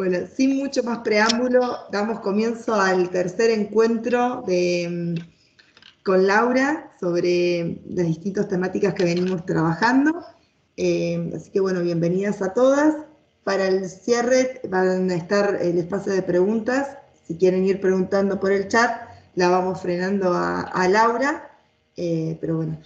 Bueno, sin mucho más preámbulo, damos comienzo al tercer encuentro mm, con Laura sobre las distintas temáticas que venimos trabajando. Eh, así que bueno, bienvenidas a todas. Para el cierre van a estar el espacio de preguntas. Si quieren ir preguntando por el chat, la vamos frenando a, Laura. Eh, pero bueno,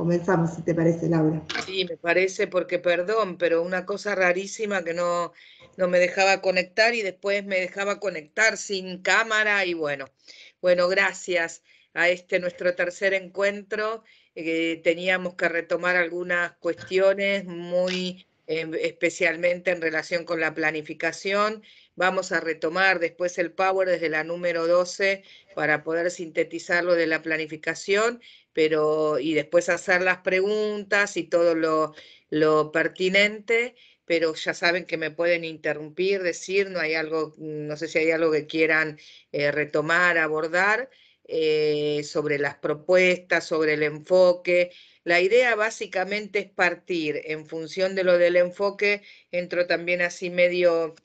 comenzamos, si te parece, Laura. Sí, me parece, porque perdón, pero una cosa rarísima que no, no me dejaba conectar y después me dejaba conectar sin cámara y bueno, bueno, gracias a este nuestro tercer encuentro. Eh, teníamos que retomar algunas cuestiones muy em, especialmente en relación con la planificación. Vamos a retomar después el Power desde la número 12 para poder sintetizar lo de la planificación pero y después hacer las preguntas y todo lo, pertinente, pero ya saben que me pueden interrumpir, decir, no hay algo, no sé si hay algo que quieran eh, retomar, abordar. Eh, sobre las propuestas, sobre el enfoque. La idea básicamente es partir en función de lo del enfoque. Entro también así medio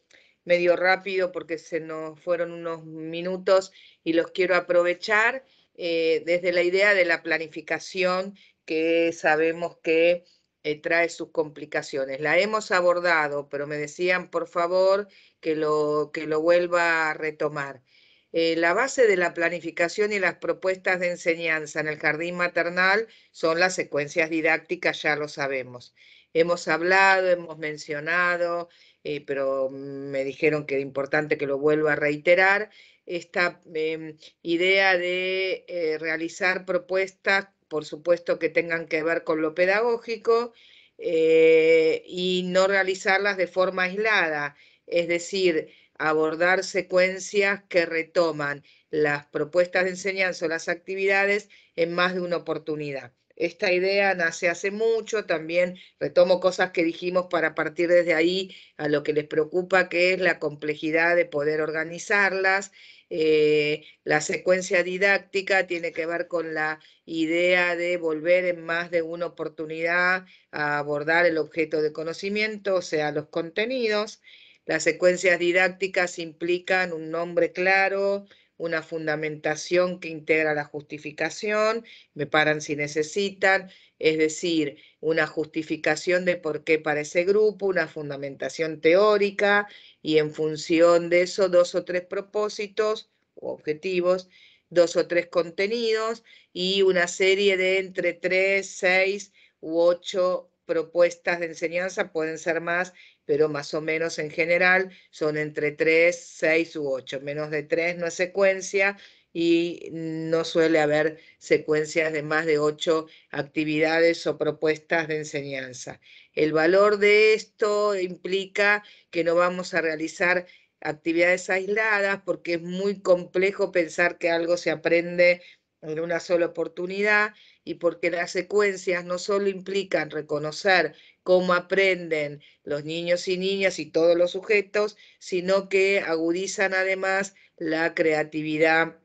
rápido porque se nos fueron unos minutos y los quiero aprovechar. Eh, desde la idea de la planificación que sabemos que eh, trae sus complicaciones. La hemos abordado, pero me decían, por favor, que lo, que lo vuelva a retomar. Eh, la base de la planificación y las propuestas de enseñanza en el jardín maternal son las secuencias didácticas, ya lo sabemos. Hemos hablado, hemos mencionado, pero me dijeron que era importante que lo vuelva a reiterar, esta em, idea de eh, realizar propuestas, por supuesto, que tengan que ver con lo pedagógico eh, y no realizarlas de forma aislada, es decir, abordar secuencias que retoman las propuestas de enseñanza o las actividades en más de una oportunidad. Esta idea nace hace mucho, también retomo cosas que dijimos para partir desde ahí a lo que les preocupa, que es la complejidad de poder organizarlas eh, la secuencia didáctica tiene que ver con la idea de volver en más de una oportunidad a abordar el objeto de conocimiento, o sea, los contenidos. Las secuencias didácticas implican un nombre claro, una fundamentación que integra la justificación, me paran si necesitan, es decir, una justificación de por qué para ese grupo, una fundamentación teórica y en función de eso dos o tres propósitos o objetivos, dos o tres contenidos y una serie de entre tres, seis u ocho propuestas de enseñanza, pueden ser más, pero más o menos en general son entre tres, seis u ocho, menos de tres no es secuencia y no suele haber secuencias de más de ocho actividades o propuestas de enseñanza. El valor de esto implica que no vamos a realizar actividades aisladas porque es muy complejo pensar que algo se aprende en una sola oportunidad y porque las secuencias no solo implican reconocer cómo aprenden los niños y niñas y todos los sujetos, sino que agudizan además la creatividad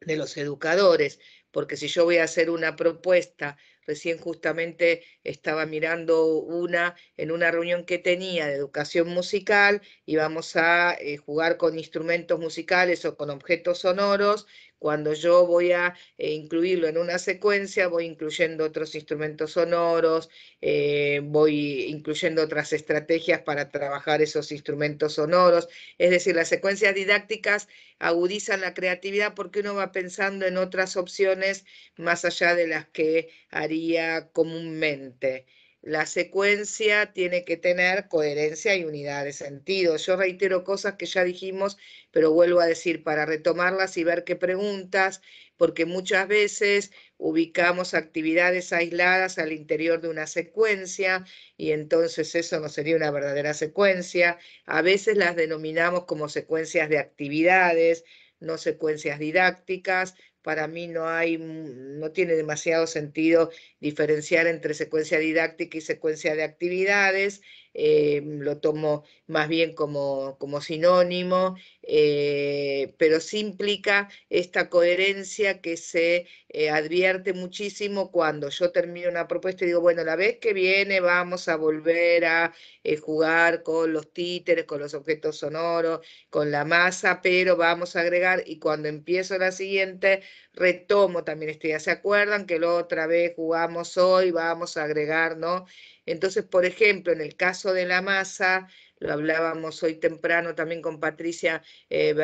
de los educadores, porque si yo voy a hacer una propuesta, recién justamente estaba mirando una en una reunión que tenía de educación musical y vamos a eh, jugar con instrumentos musicales o con objetos sonoros cuando yo voy a eh, incluirlo en una secuencia, voy incluyendo otros instrumentos sonoros, eh, voy incluyendo otras estrategias para trabajar esos instrumentos sonoros. Es decir, las secuencias didácticas agudizan la creatividad porque uno va pensando en otras opciones más allá de las que haría comúnmente la secuencia tiene que tener coherencia y unidad de sentido. Yo reitero cosas que ya dijimos, pero vuelvo a decir para retomarlas y ver qué preguntas, porque muchas veces ubicamos actividades aisladas al interior de una secuencia y entonces eso no sería una verdadera secuencia. A veces las denominamos como secuencias de actividades, no secuencias didácticas, para mí no hay, mm, no tiene demasiado sentido diferenciar entre secuencia didáctica y secuencia de actividades. Em, lo tomo más bien como, como sinónimo, eh, pero sí implica esta coherencia que se eh, advierte muchísimo cuando yo termino una propuesta y digo, bueno, la vez que viene vamos a volver a eh, jugar con los títeres, con los objetos sonoros, con la masa, pero vamos a agregar y cuando empiezo la siguiente retomo también este día, se acuerdan que la otra vez jugamos hoy, vamos a agregar, ¿no? Entonces, por ejemplo, en el caso de la masa, lo hablábamos hoy temprano también con Patricia eh,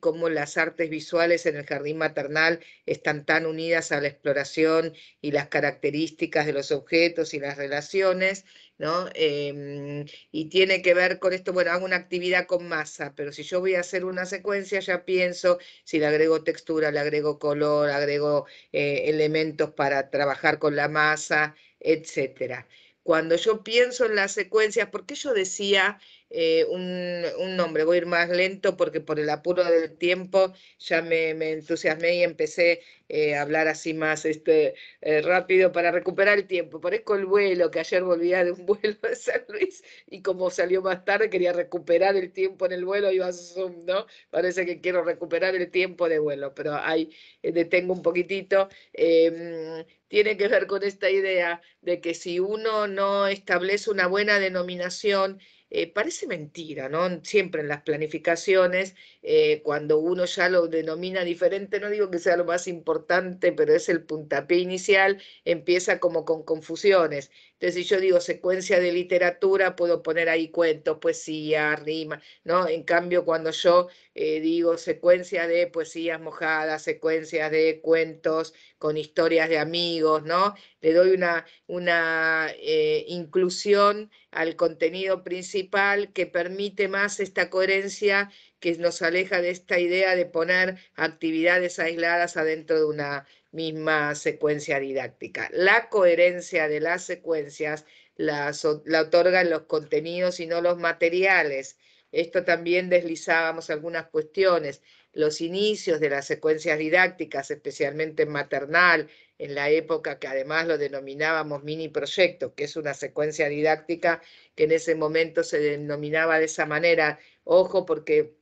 cómo las artes visuales en el jardín maternal están tan unidas a la exploración y las características de los objetos y las relaciones, ¿no? Em, y tiene que ver con esto, bueno, hago una actividad con masa, pero si yo voy a hacer una secuencia, ya pienso si le agrego textura, le agrego color, agrego eh, elementos para trabajar con la masa, etcétera cuando yo pienso en las secuencias, porque yo decía eh, un, nombre. Voy a ir más lento porque por el apuro del tiempo ya me, entusiasmé y empecé eh, a hablar así más este, eh, rápido para recuperar el tiempo. Por eso el vuelo, que ayer volvía de un vuelo de San Luis y como salió más tarde quería recuperar el tiempo en el vuelo, iba a Zoom, ¿no? Parece que quiero recuperar el tiempo de vuelo, pero ahí detengo un poquitito em, tiene que ver con esta idea de que si uno no establece una buena denominación eh, parece mentira, ¿no? Siempre en las planificaciones, eh, cuando uno ya lo denomina diferente, no digo que sea lo más importante, pero es el puntapié inicial, empieza como con confusiones. Entonces, si yo digo secuencia de literatura, puedo poner ahí cuentos, poesía, rima, ¿no? En cambio, cuando yo eh, digo secuencia de poesías mojadas, secuencias de cuentos con historias de amigos, ¿no? Le doy una, una eh, inclusión al contenido principal que permite más esta coherencia que nos aleja de esta idea de poner actividades aisladas adentro de una misma secuencia didáctica. La coherencia de las secuencias la, otorgan los contenidos y no los materiales. Esto también deslizábamos algunas cuestiones. Los inicios de las secuencias didácticas, especialmente en maternal, en la época que además lo denominábamos mini proyecto, que es una secuencia didáctica que en ese momento se denominaba de esa manera. Ojo, porque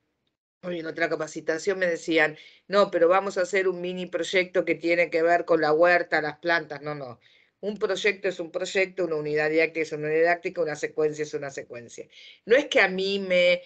y en otra capacitación me decían, no, pero vamos a hacer un mini proyecto que tiene que ver con la huerta, las plantas, no, no. Un proyecto es un proyecto, una unidad didáctica es una unidad didáctica, una secuencia es una secuencia. No es que a mí me,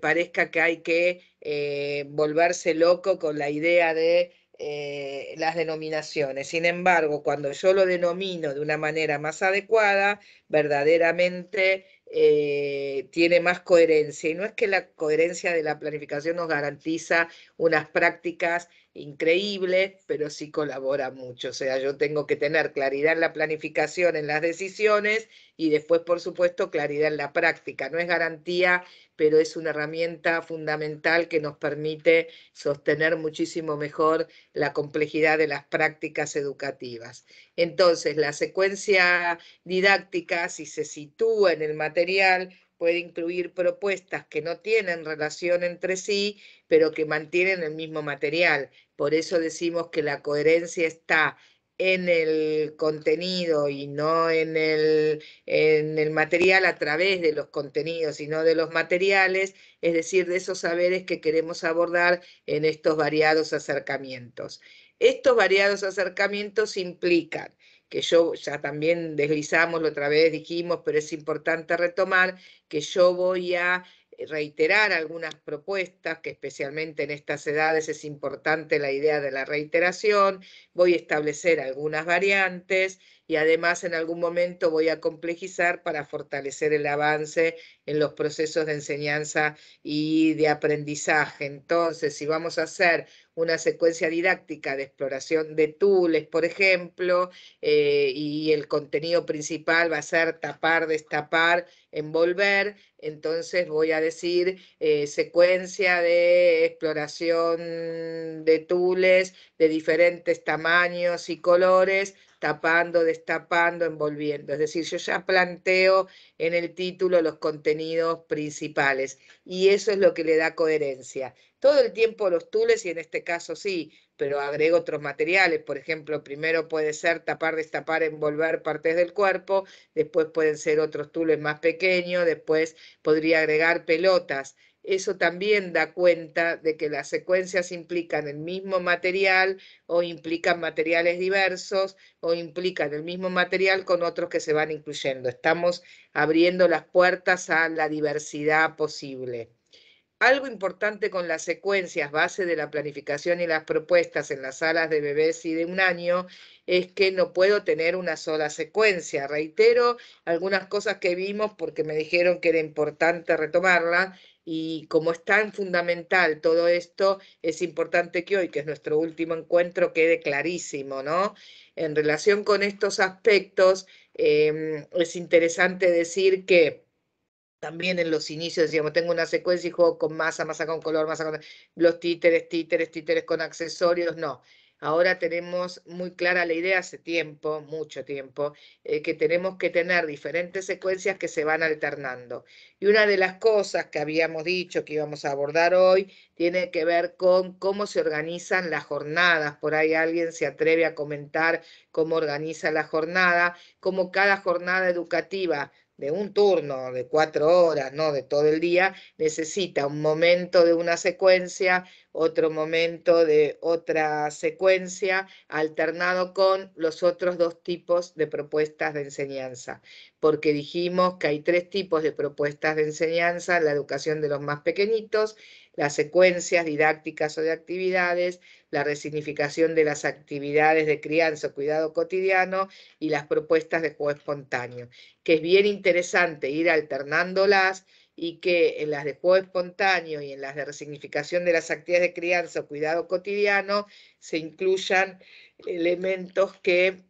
parezca que hay que eh, volverse loco con la idea de eh, las denominaciones. Sin embargo, cuando yo lo denomino de una manera más adecuada, verdaderamente eh, tiene más coherencia. Y no es que la coherencia de la planificación nos garantiza unas prácticas increíbles, pero sí colabora mucho. O sea, yo tengo que tener claridad en la planificación, en las decisiones y después, por supuesto, claridad en la práctica. No es garantía, pero es una herramienta fundamental que nos permite sostener muchísimo mejor la complejidad de las prácticas educativas. Entonces, la secuencia didáctica, si se sitúa en el material, puede incluir propuestas que no tienen relación entre sí, pero que mantienen el mismo material. Por eso decimos que la coherencia está en el contenido y no en el, en el material a través de los contenidos, sino de los materiales, es decir, de esos saberes que queremos abordar en estos variados acercamientos. Estos variados acercamientos implican que yo ya también deslizamos, lo otra vez dijimos, pero es importante retomar, que yo voy a reiterar algunas propuestas, que especialmente en estas edades es importante la idea de la reiteración, voy a establecer algunas variantes y además en algún momento voy a complejizar para fortalecer el avance en los procesos de enseñanza y de aprendizaje. Entonces, si vamos a hacer una secuencia didáctica de exploración de tules, por ejemplo, eh, y el contenido principal va a ser tapar, destapar, envolver, entonces voy a decir eh, secuencia de exploración de tules de diferentes tamaños y colores, tapando, destapando, envolviendo. Es decir, yo ya planteo en el título los contenidos principales y eso es lo que le da coherencia todo el tiempo los tules y en este caso sí, pero agrego otros materiales. Por ejemplo, primero puede ser tapar, destapar, envolver partes del cuerpo, después pueden ser otros tules más pequeños, después podría agregar pelotas. Eso también da cuenta de que las secuencias implican el mismo material o implican materiales diversos o implican el mismo material con otros que se van incluyendo. Estamos abriendo las puertas a la diversidad posible. Algo importante con las secuencias base de la planificación y las propuestas en las salas de bebés y de un año es que no puedo tener una sola secuencia. Reitero algunas cosas que vimos porque me dijeron que era importante retomarla y como es tan fundamental todo esto, es importante que hoy, que es nuestro último encuentro, quede clarísimo, ¿no? En relación con estos aspectos, em, es interesante decir que también en los inicios decíamos, tengo una secuencia y juego con masa, masa con color, masa con... Los títeres, títeres, títeres con accesorios, no. Ahora tenemos muy clara la idea hace tiempo, mucho tiempo, eh, que tenemos que tener diferentes secuencias que se van alternando. Y una de las cosas que habíamos dicho que íbamos a abordar hoy tiene que ver con cómo se organizan las jornadas. Por ahí alguien se atreve a comentar cómo organiza la jornada, cómo cada jornada educativa de un turno de cuatro horas, no de todo el día, necesita un momento de una secuencia, otro momento de otra secuencia, alternado con los otros dos tipos de propuestas de enseñanza, porque dijimos que hay tres tipos de propuestas de enseñanza, la educación de los más pequeñitos, las secuencias didácticas o de actividades, la resignificación de las actividades de crianza o cuidado cotidiano y las propuestas de juego espontáneo, que es bien interesante ir alternándolas y que en las de juego espontáneo y en las de resignificación de las actividades de crianza o cuidado cotidiano se incluyan elementos que,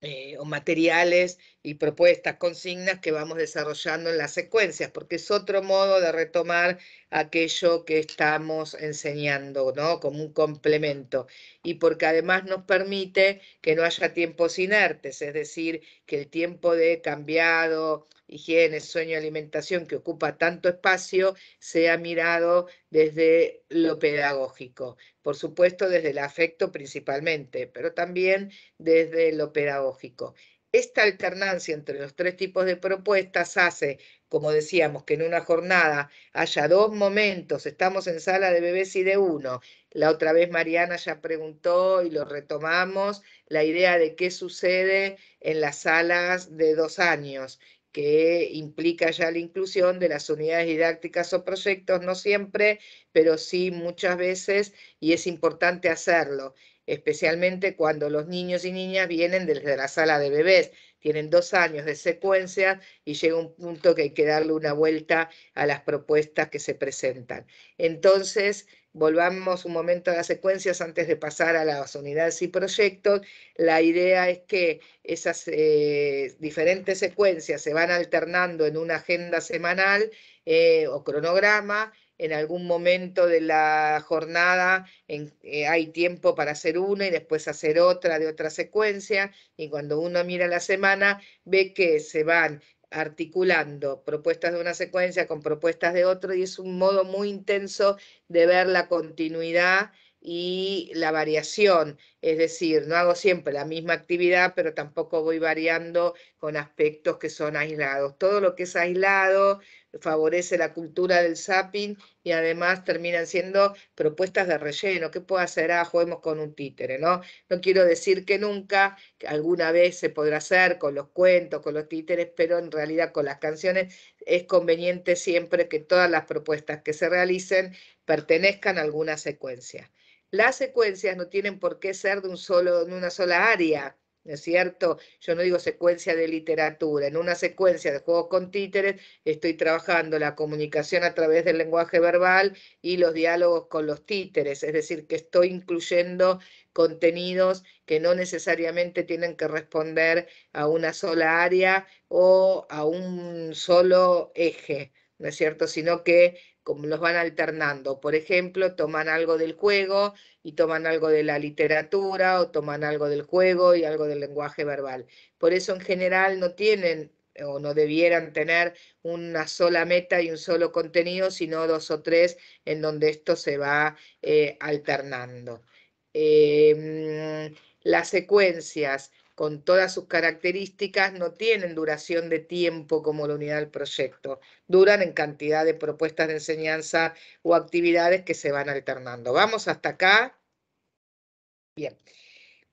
eh, o materiales y propuestas, consignas que vamos desarrollando en las secuencias, porque es otro modo de retomar aquello que estamos enseñando, ¿no? Como un complemento. Y porque además nos permite que no haya tiempos inertes, es decir, que el tiempo de cambiado, higiene, sueño, alimentación, que ocupa tanto espacio, sea mirado desde lo pedagógico. Por supuesto, desde el afecto principalmente, pero también desde lo pedagógico. Esta alternancia entre los tres tipos de propuestas hace, como decíamos, que en una jornada haya dos momentos, estamos en sala de bebés y de uno. La otra vez Mariana ya preguntó y lo retomamos, la idea de qué sucede en las salas de dos años que implica ya la inclusión de las unidades didácticas o proyectos, no siempre, pero sí muchas veces, y es importante hacerlo especialmente cuando los niños y niñas vienen desde la sala de bebés, tienen dos años de secuencia y llega un punto que hay que darle una vuelta a las propuestas que se presentan. Entonces, volvamos un momento a las secuencias antes de pasar a las unidades y proyectos. La idea es que esas eh, diferentes secuencias se van alternando en una agenda semanal eh, o cronograma en algún momento de la jornada eh, hay tiempo para hacer una y después hacer otra de otra secuencia, y cuando uno mira la semana ve que se van articulando propuestas de una secuencia con propuestas de otra y es un modo muy intenso de ver la continuidad y la variación, es decir, no hago siempre la misma actividad, pero tampoco voy variando con aspectos que son aislados. Todo lo que es aislado favorece la cultura del zapping y además terminan siendo propuestas de relleno. ¿Qué puedo hacer? Ah, juguemos con un títere, ¿no? No quiero decir que nunca, que alguna vez se podrá hacer con los cuentos, con los títeres, pero en realidad con las canciones es conveniente siempre que todas las propuestas que se realicen pertenezcan a alguna secuencia. Las secuencias no tienen por qué ser de, un solo, de una sola área, es cierto? Yo no digo secuencia de literatura, en una secuencia de juegos con títeres estoy trabajando la comunicación a través del lenguaje verbal y los diálogos con los títeres, es decir, que estoy incluyendo contenidos que no necesariamente tienen que responder a una sola área o a un solo eje, ¿no es cierto? Sino que como los van alternando. Por ejemplo, toman algo del juego y toman algo de la literatura o toman algo del juego y algo del lenguaje verbal. Por eso en general no tienen o no debieran tener una sola meta y un solo contenido, sino dos o tres en donde esto se va eh, alternando. Em, las secuencias con todas sus características, no tienen duración de tiempo como la unidad del proyecto. Duran en cantidad de propuestas de enseñanza o actividades que se van alternando. Vamos hasta acá. Bien.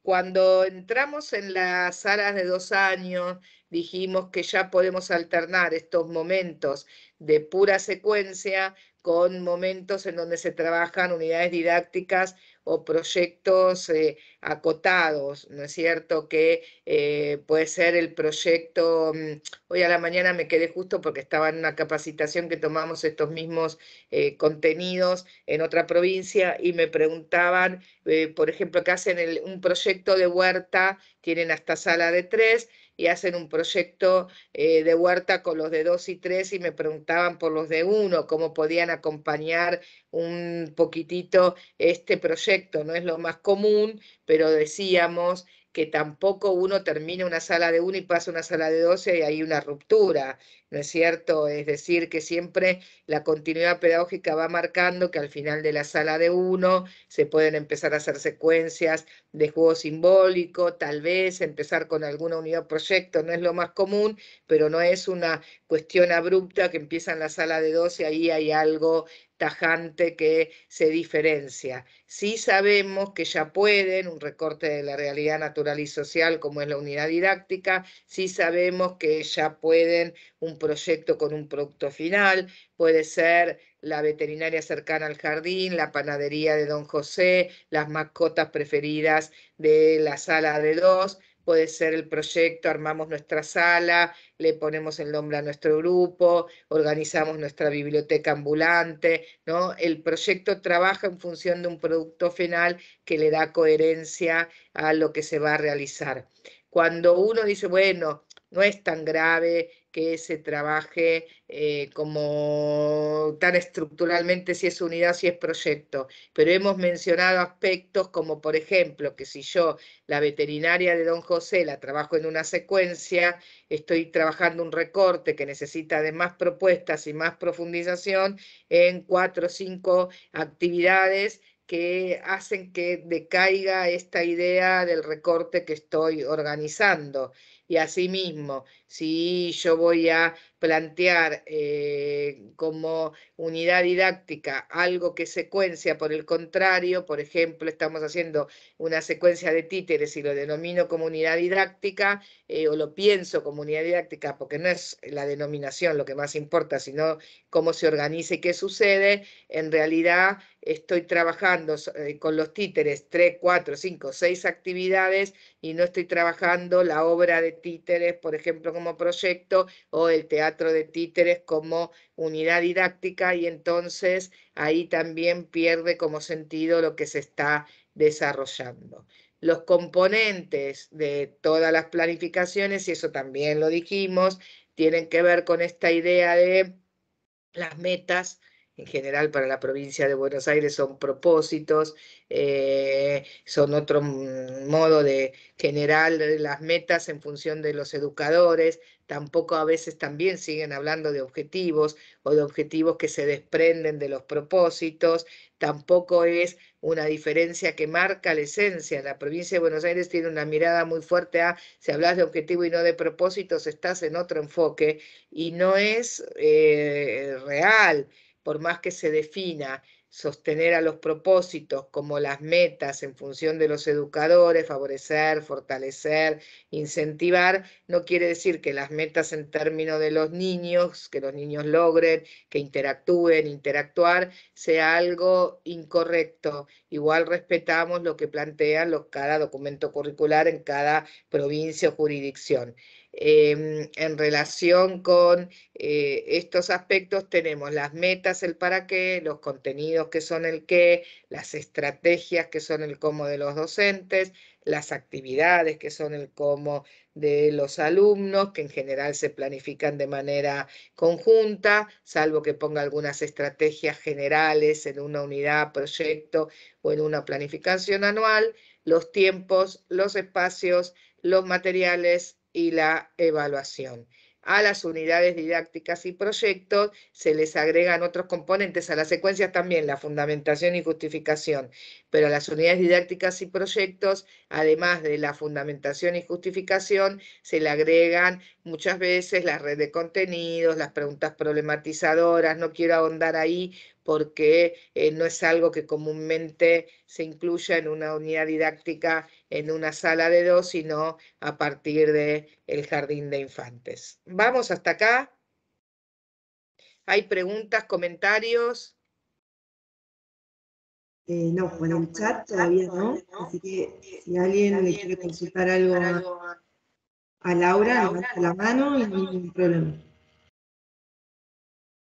Cuando entramos en las salas de dos años, dijimos que ya podemos alternar estos momentos de pura secuencia con momentos en donde se trabajan unidades didácticas o proyectos eh, acotados, ¿no es cierto? Que eh, puede ser el proyecto, mm, hoy a la mañana me quedé justo porque estaba en una capacitación que tomamos estos mismos eh, contenidos en otra provincia y me preguntaban, por ejemplo, que hacen un proyecto de huerta, tienen hasta sala de tres, y hacen un proyecto eh, de huerta con los de dos y tres y me preguntaban por los de uno, cómo podían acompañar un poquitito este proyecto. No es lo más común, pero decíamos que tampoco uno termina una sala de uno y pasa a una sala de 12 y hay una ruptura, ¿no es cierto? Es decir, que siempre la continuidad pedagógica va marcando que al final de la sala de uno se pueden empezar a hacer secuencias de juego simbólico, tal vez empezar con alguna unidad proyecto, no es lo más común, pero no es una cuestión abrupta que empieza en la sala de 12, ahí hay algo tajante que se diferencia. Sí sabemos que ya pueden un recorte de la realidad natural y social como es la unidad didáctica, sí sabemos que ya pueden un proyecto con un producto final, puede ser la veterinaria cercana al jardín, la panadería de don José, las mascotas preferidas de la sala de dos, puede ser el proyecto, armamos nuestra sala, le ponemos el nombre a nuestro grupo, organizamos nuestra biblioteca ambulante, ¿no? El proyecto trabaja en función de un producto final que le da coherencia a lo que se va a realizar. Cuando uno dice, bueno, no es tan grave, que se trabaje eh, como tan estructuralmente si es unidad, si es proyecto. Pero hemos mencionado aspectos como, por ejemplo, que si yo la veterinaria de don José la trabajo en una secuencia, estoy trabajando un recorte que necesita de más propuestas y más profundización en cuatro o cinco actividades que hacen que decaiga esta idea del recorte que estoy organizando. Y asimismo, si yo voy a plantear eh, como unidad didáctica algo que secuencia, por el contrario, por ejemplo, estamos haciendo una secuencia de títeres y lo denomino como unidad didáctica, eh, o lo pienso como unidad didáctica, porque no es la denominación lo que más importa, sino cómo se organiza y qué sucede, en realidad estoy trabajando eh, con los títeres tres, cuatro, cinco, seis actividades y no estoy trabajando la obra de títeres, por ejemplo, como proyecto o el teatro de títeres como unidad didáctica y entonces ahí también pierde como sentido lo que se está desarrollando. Los componentes de todas las planificaciones, y eso también lo dijimos, tienen que ver con esta idea de las metas, en general para la provincia de Buenos Aires son propósitos, eh, son otro modo de generar las metas en función de los educadores, tampoco a veces también siguen hablando de objetivos o de objetivos que se desprenden de los propósitos, tampoco es una diferencia que marca la esencia. La provincia de Buenos Aires tiene una mirada muy fuerte a, si hablas de objetivo y no de propósitos, estás en otro enfoque y no es eh, real por más que se defina sostener a los propósitos como las metas en función de los educadores, favorecer, fortalecer, incentivar, no quiere decir que las metas en términos de los niños, que los niños logren, que interactúen, interactuar, sea algo incorrecto. Igual respetamos lo que plantean cada documento curricular en cada provincia o jurisdicción. Em, en relación con eh, estos aspectos tenemos las metas, el para qué, los contenidos que son el qué, las estrategias que son el cómo de los docentes, las actividades que son el cómo de los alumnos, que en general se planifican de manera conjunta, salvo que ponga algunas estrategias generales en una unidad, proyecto o en una planificación anual, los tiempos, los espacios, los materiales, y la evaluación. A las unidades didácticas y proyectos se les agregan otros componentes, a las secuencias también, la fundamentación y justificación, pero a las unidades didácticas y proyectos, además de la fundamentación y justificación, se le agregan muchas veces la red de contenidos, las preguntas problematizadoras, no quiero ahondar ahí porque eh, no es algo que comúnmente se incluya en una unidad didáctica en una sala de dos, sino a partir del jardín de infantes. Vamos hasta acá. ¿Hay preguntas, comentarios? Eh, no, bueno, un chat todavía no, así que si alguien le quiere consultar algo a, Laura, levanta la mano y no hay ningún problema.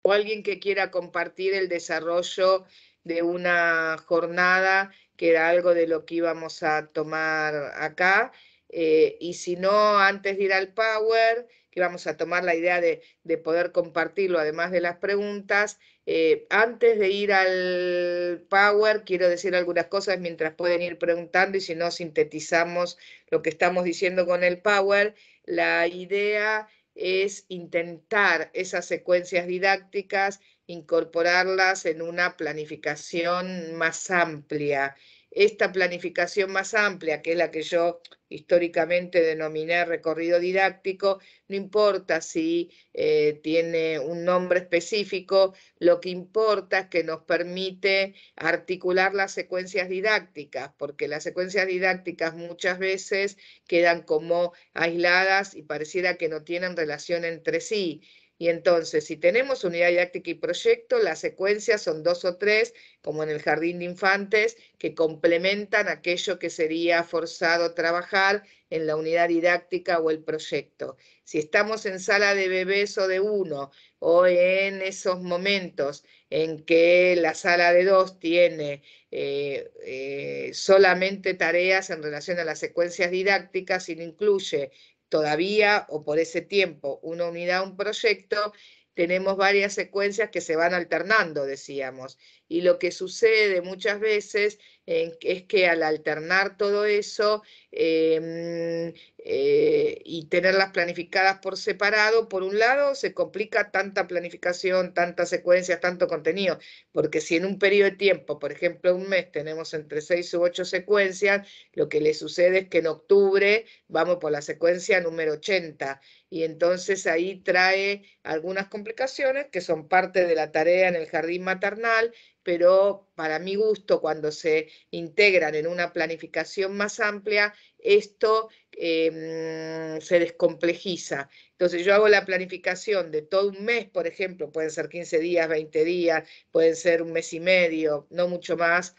O alguien que quiera compartir el desarrollo de una jornada que era algo de lo que íbamos a tomar acá. Eh, y si no, antes de ir al Power, que vamos a tomar la idea de, poder compartirlo, además de las preguntas, eh, antes de ir al Power, quiero decir algunas cosas mientras pueden ir preguntando y si no, sintetizamos lo que estamos diciendo con el Power. La idea es intentar esas secuencias didácticas incorporarlas en una planificación más amplia. Esta planificación más amplia, que es la que yo históricamente denominé recorrido didáctico, no importa si eh, tiene un nombre específico, lo que importa es que nos permite articular las secuencias didácticas, porque las secuencias didácticas muchas veces quedan como aisladas y pareciera que no tienen relación entre sí. Y entonces, si tenemos unidad didáctica y proyecto, las secuencias son dos o tres, como en el jardín de infantes, que complementan aquello que sería forzado trabajar en la unidad didáctica o el proyecto. Si estamos en sala de bebés o de uno, o en esos momentos en que la sala de dos tiene eh, eh, solamente tareas en relación a las secuencias didácticas y incluye todavía o por ese tiempo una unidad, un proyecto, tenemos varias secuencias que se van alternando, decíamos. Y lo que sucede muchas veces es que al alternar todo eso em, eh, y tenerlas planificadas por separado, por un lado se complica tanta planificación, tantas secuencias, tanto contenido, porque si en un periodo de tiempo, por ejemplo un mes, tenemos entre seis u ocho secuencias, lo que le sucede es que en octubre vamos por la secuencia número 80 y entonces ahí trae algunas complicaciones que son parte de la tarea en el jardín maternal pero para mi gusto, cuando se integran en una planificación más amplia, esto em, se descomplejiza. Entonces yo hago la planificación de todo un mes, por ejemplo, pueden ser 15 días, 20 días, pueden ser un mes y medio, no mucho más,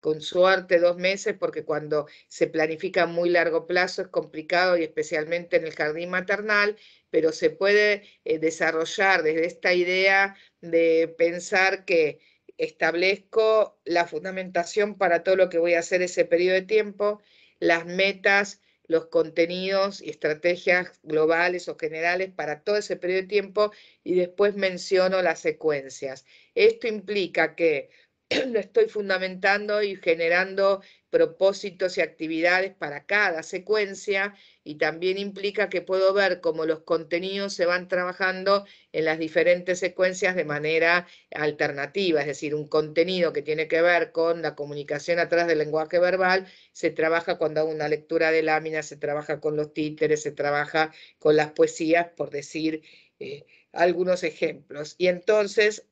con suerte dos meses, porque cuando se planifica a muy largo plazo es complicado y especialmente en el jardín maternal, pero se puede eh, desarrollar desde esta idea de pensar que establezco la fundamentación para todo lo que voy a hacer ese periodo de tiempo, las metas, los contenidos y estrategias globales o generales para todo ese periodo de tiempo y después menciono las secuencias. Esto implica que estoy fundamentando y generando propósitos y actividades para cada secuencia y también implica que puedo ver cómo los contenidos se van trabajando en las diferentes secuencias de manera alternativa, es decir, un contenido que tiene que ver con la comunicación atrás del lenguaje verbal, se trabaja cuando hago una lectura de láminas, se trabaja con los títeres, se trabaja con las poesías, por decir eh, algunos ejemplos. Y entonces,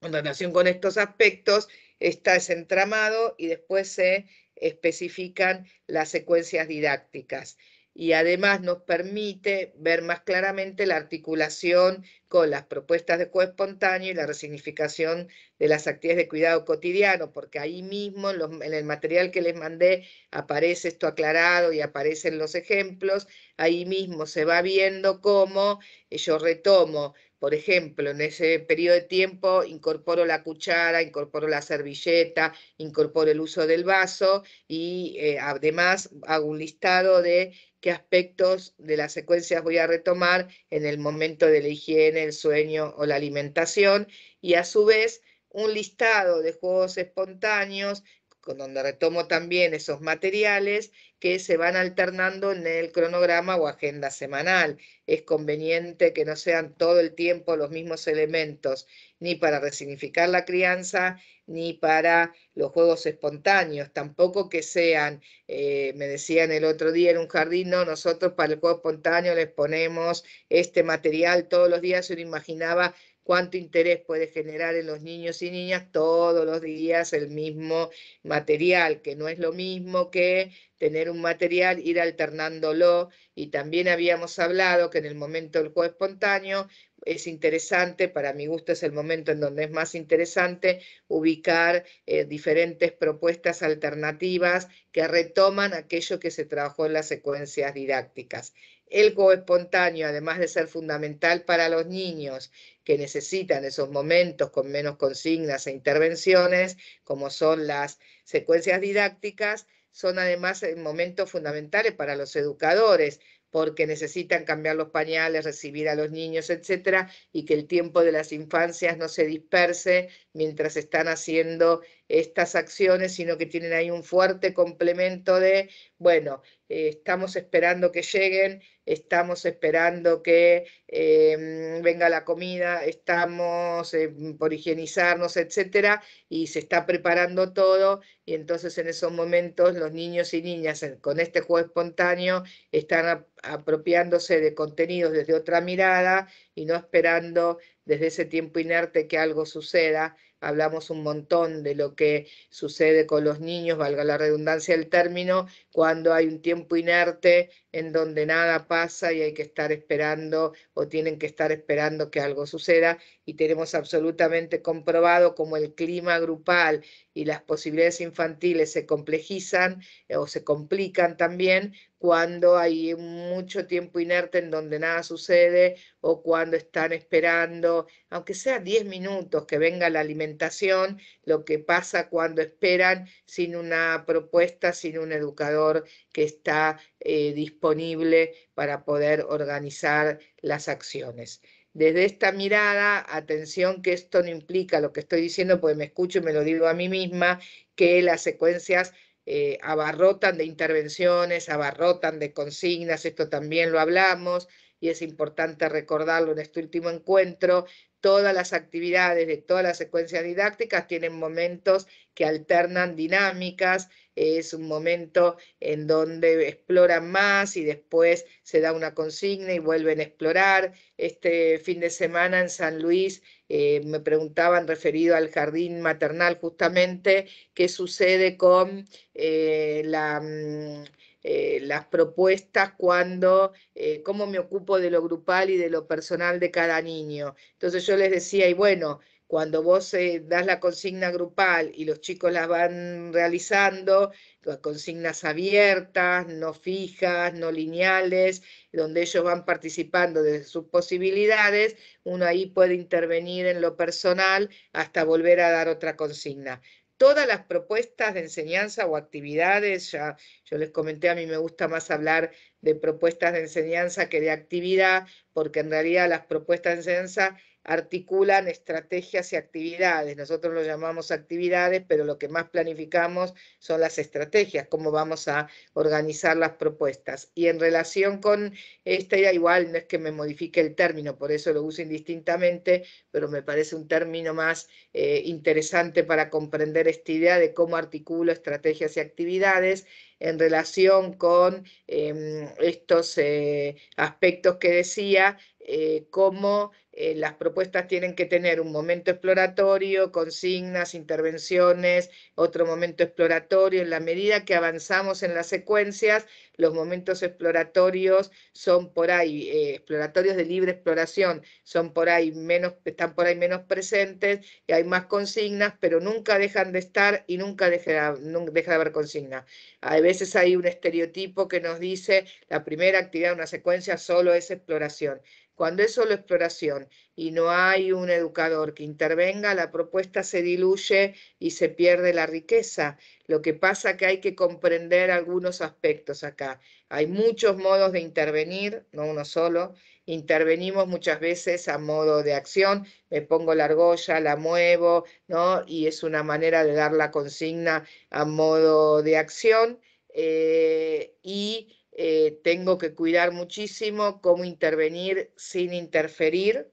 en relación con estos aspectos, está ese entramado y después se especifican las secuencias didácticas y además nos permite ver más claramente la articulación con las propuestas de coespontáneo espontáneo y la resignificación de las actividades de cuidado cotidiano, porque ahí mismo en, el material que les mandé aparece esto aclarado y aparecen los ejemplos, ahí mismo se va viendo cómo yo retomo por ejemplo, en ese periodo de tiempo incorporo la cuchara, incorporo la servilleta, incorporo el uso del vaso y eh, además hago un listado de qué aspectos de las secuencias voy a retomar en el momento de la higiene, el sueño o la alimentación, y a su vez un listado de juegos espontáneos con donde retomo también esos materiales que se van alternando en el cronograma o agenda semanal. Es conveniente que no sean todo el tiempo los mismos elementos, ni para resignificar la crianza, ni para los juegos espontáneos, tampoco que sean, eh, me decían el otro día en un jardín, no, nosotros para el juego espontáneo les ponemos este material todos los días, Se imaginaba cuánto interés puede generar en los niños y niñas todos los días el mismo material, que no es lo mismo que tener un material, ir alternándolo. Y también habíamos hablado que en el momento del juego espontáneo es interesante, para mi gusto es el momento en donde es más interesante ubicar eh, diferentes propuestas alternativas que retoman aquello que se trabajó en las secuencias didácticas. El go espontáneo, además de ser fundamental para los niños que necesitan esos momentos con menos consignas e intervenciones, como son las secuencias didácticas, son además eh, momentos fundamentales para los educadores, porque necesitan cambiar los pañales, recibir a los niños, etcétera, y que el tiempo de las infancias no se disperse mientras están haciendo estas acciones, sino que tienen ahí un fuerte complemento de, bueno, eh, estamos esperando que lleguen, estamos esperando que em, venga la comida, estamos em, por higienizarnos, etcétera, y se está preparando todo, y entonces en esos momentos los niños y niñas con este juego espontáneo están apropiándose de contenidos desde otra mirada y no esperando desde ese tiempo inerte que algo suceda hablamos un montón de lo que sucede con los niños, valga la redundancia del término, cuando hay un tiempo inerte en donde nada pasa y hay que estar esperando o tienen que estar esperando que algo suceda y tenemos absolutamente comprobado como el clima grupal y las posibilidades infantiles se complejizan eh, o se complican también cuando hay mucho tiempo inerte en donde nada sucede o cuando están esperando, aunque sea 10 minutos que venga la alimentación, lo que pasa cuando esperan sin una propuesta, sin un educador que está eh, disponible para poder organizar las acciones. Desde esta mirada, atención que esto no implica lo que estoy diciendo, porque me escucho y me lo digo a mí misma, que las secuencias eh, abarrotan de intervenciones, abarrotan de consignas, esto también lo hablamos, y es importante recordarlo en este último encuentro, todas las actividades de todas las secuencias didácticas tienen momentos que alternan dinámicas, es un momento en donde exploran más y después se da una consigna y vuelven a explorar. Este fin de semana en San Luis eh, me preguntaban referido al jardín maternal justamente, qué sucede con eh, la mm, eh, las propuestas cuando, eh, cómo me ocupo de lo grupal y de lo personal de cada niño. Entonces yo les decía, y bueno, cuando vos eh, das la consigna grupal y los chicos las van realizando, las consignas abiertas, no fijas, no lineales, donde ellos van participando de sus posibilidades, uno ahí puede intervenir en lo personal hasta volver a dar otra consigna todas las propuestas de enseñanza o actividades, ya yo les comenté, a mí me gusta más hablar de propuestas de enseñanza que de actividad, porque en realidad las propuestas de enseñanza articulan estrategias y actividades. Nosotros lo llamamos actividades, pero lo que más planificamos son las estrategias, cómo vamos a organizar las propuestas. Y en relación con esta idea, igual no es que me modifique el término, por eso lo uso indistintamente, pero me parece un término más eh, interesante para comprender esta idea de cómo articulo estrategias y actividades en relación con em, estos eh, aspectos que decía, eh, cómo eh, las propuestas tienen que tener un momento exploratorio, consignas, intervenciones, otro momento exploratorio. En la medida que avanzamos en las secuencias, los momentos exploratorios son por ahí, eh, exploratorios de libre exploración, son por ahí menos, están por ahí menos presentes y hay más consignas, pero nunca dejan de estar y nunca deja, deja de haber consignas. A veces hay un estereotipo que nos dice la primera actividad de una secuencia solo es exploración. Cuando es solo exploración y no hay un educador que intervenga, la propuesta se diluye y se pierde la riqueza. Lo que pasa es que hay que comprender algunos aspectos acá. Hay muchos modos de intervenir, no uno solo. Intervenimos muchas veces a modo de acción, me pongo la argolla, la muevo, ¿no? Y es una manera de dar la consigna a modo de acción. Eh, y eh, tengo que cuidar muchísimo cómo intervenir sin interferir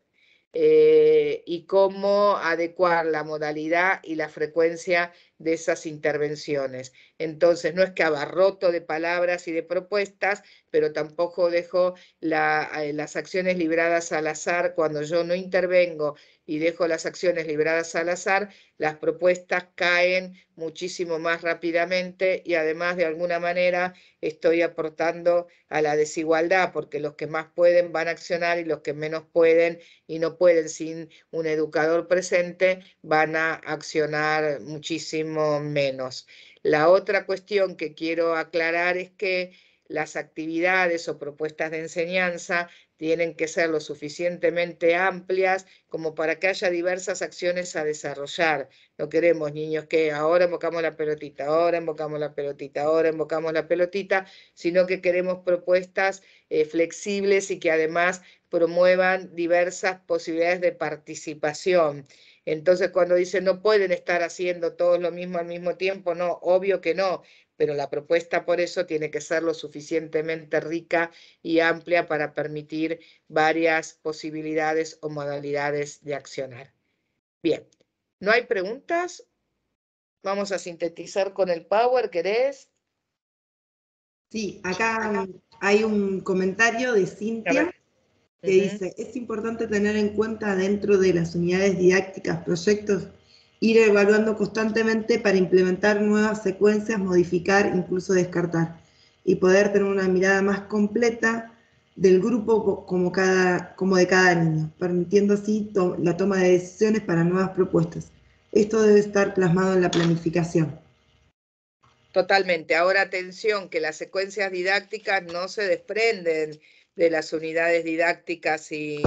eh, y cómo adecuar la modalidad y la frecuencia de esas intervenciones. Entonces, no es que abarroto de palabras y de propuestas, pero tampoco dejo eh, las acciones libradas al azar cuando yo no intervengo y dejo las acciones libradas al azar, las propuestas caen muchísimo más rápidamente y además de alguna manera estoy aportando a la desigualdad porque los que más pueden van a accionar y los que menos pueden y no pueden sin un educador presente van a accionar muchísimo menos. La otra cuestión que quiero aclarar es que las actividades o propuestas de enseñanza tienen que ser lo suficientemente amplias como para que haya diversas acciones a desarrollar. No queremos niños que ahora invocamos la pelotita, ahora invocamos la pelotita, ahora invocamos la pelotita, sino que queremos propuestas eh, flexibles y que además promuevan diversas posibilidades de participación. Entonces, cuando dice no pueden estar haciendo todos lo mismo al mismo tiempo, no, obvio que no, pero la propuesta por eso tiene que ser lo suficientemente rica y amplia para permitir varias posibilidades o modalidades de accionar. Bien, ¿no hay preguntas? Vamos a sintetizar con el Power, ¿querés? Sí, acá hay un comentario de Cintia que dice, es importante tener en cuenta dentro de las unidades didácticas, proyectos, ir evaluando constantemente para implementar nuevas secuencias, modificar, incluso descartar, y poder tener una mirada más completa del grupo como, cada, como de cada niño, permitiendo así la toma de decisiones para nuevas propuestas. Esto debe estar plasmado en la planificación. Totalmente. Ahora atención, que las secuencias didácticas no se desprenden de las unidades didácticas y,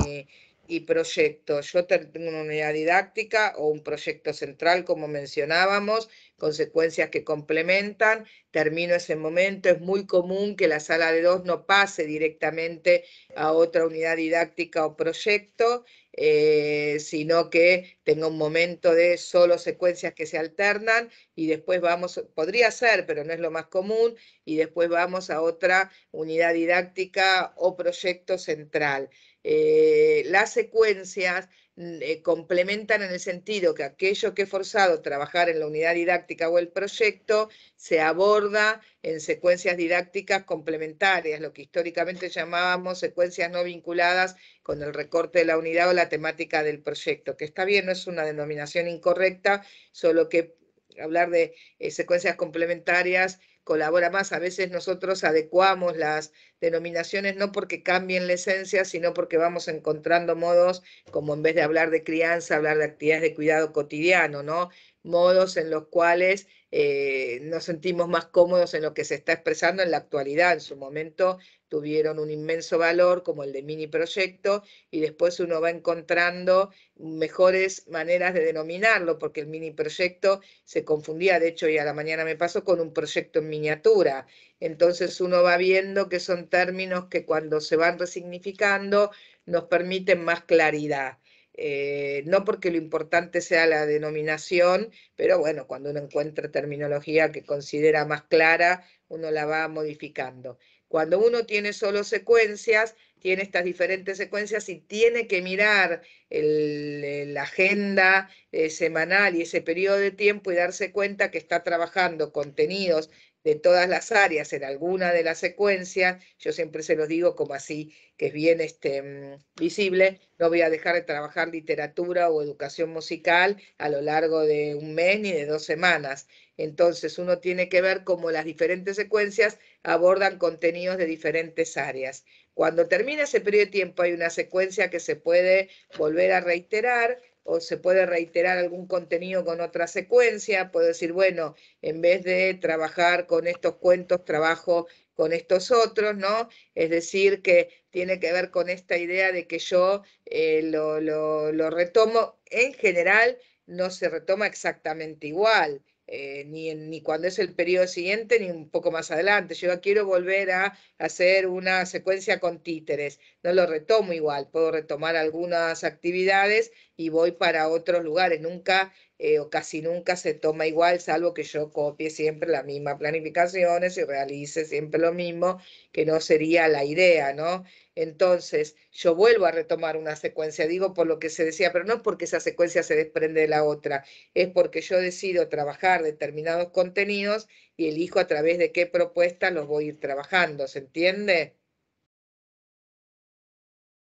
proyectos. Yo tengo una unidad didáctica o un proyecto central, como mencionábamos, consecuencias que complementan, termino ese momento, es muy común que la sala de dos no pase directamente a otra unidad didáctica o proyecto, eh, sino que tenga un momento de solo secuencias que se alternan y después vamos, podría ser, pero no es lo más común, y después vamos a otra unidad didáctica o proyecto central. Eh, las secuencias Mm, eh, complementan en el sentido que aquello que he forzado trabajar en la unidad didáctica o el proyecto se aborda en secuencias didácticas complementarias, lo que históricamente llamábamos secuencias no vinculadas con el recorte de la unidad o la temática del proyecto, que está bien, no es una denominación incorrecta, solo que hablar de eh, secuencias complementarias colabora más. A veces nosotros adecuamos las denominaciones no porque cambien la esencia, sino porque vamos encontrando modos, como en vez de hablar de crianza, hablar de actividades de cuidado cotidiano, ¿no? modos en los cuales eh, nos sentimos más cómodos en lo que se está expresando en la actualidad. En su momento tuvieron un inmenso valor, como el de mini proyecto, y después uno va encontrando mejores maneras de denominarlo, porque el mini proyecto se confundía, de hecho, y a la mañana me pasó con un proyecto en miniatura. Entonces uno va viendo que son términos que cuando se van resignificando nos permiten más claridad. Eh, no porque lo importante sea la denominación, pero bueno, cuando uno encuentra terminología que considera más clara, uno la va modificando. Cuando uno tiene solo secuencias, tiene estas diferentes secuencias y tiene que mirar la agenda eh, semanal y ese periodo de tiempo y darse cuenta que está trabajando contenidos de todas las áreas en alguna de las secuencias, yo siempre se los digo como así, que es bien este, mm, visible, no voy a dejar de trabajar literatura o educación musical a lo largo de un mes ni de dos semanas. Entonces uno tiene que ver cómo las diferentes secuencias abordan contenidos de diferentes áreas. Cuando termina ese periodo de tiempo hay una secuencia que se puede volver a reiterar o se puede reiterar algún contenido con otra secuencia, puedo decir, bueno, en vez de trabajar con estos cuentos, trabajo con estos otros, ¿no? Es decir, que tiene que ver con esta idea de que yo eh, lo retomo en general, no se retoma exactamente igual. Eh, ni, ni cuando es el periodo siguiente, ni un poco más adelante. Yo quiero volver a hacer una secuencia con títeres. No lo retomo igual, puedo retomar algunas actividades y voy para otros lugares. Nunca eh, o casi nunca se toma igual, salvo que yo copie siempre las mismas planificaciones y realice siempre lo mismo, que no sería la idea, ¿no? Entonces, yo vuelvo a retomar una secuencia, digo por lo que se decía, pero no porque esa secuencia se desprende de la otra, es porque yo decido trabajar determinados contenidos y elijo a través de qué propuesta los voy a ir trabajando, ¿se entiende?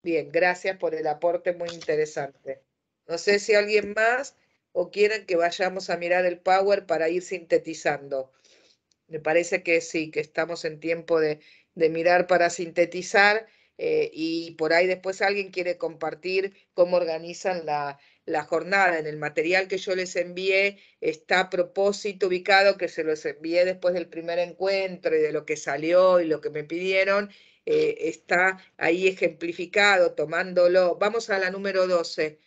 Bien, gracias por el aporte muy interesante. No sé si alguien más o quieren que vayamos a mirar el Power para ir sintetizando. Me parece que sí, que estamos en tiempo de, de mirar para sintetizar eh, y por ahí después alguien quiere compartir cómo organizan la, la, jornada. En el material que yo les envié está a propósito ubicado, que se los envié después del primer encuentro y de lo que salió y lo que me pidieron, eh, está ahí ejemplificado, tomándolo. Vamos a la número 12,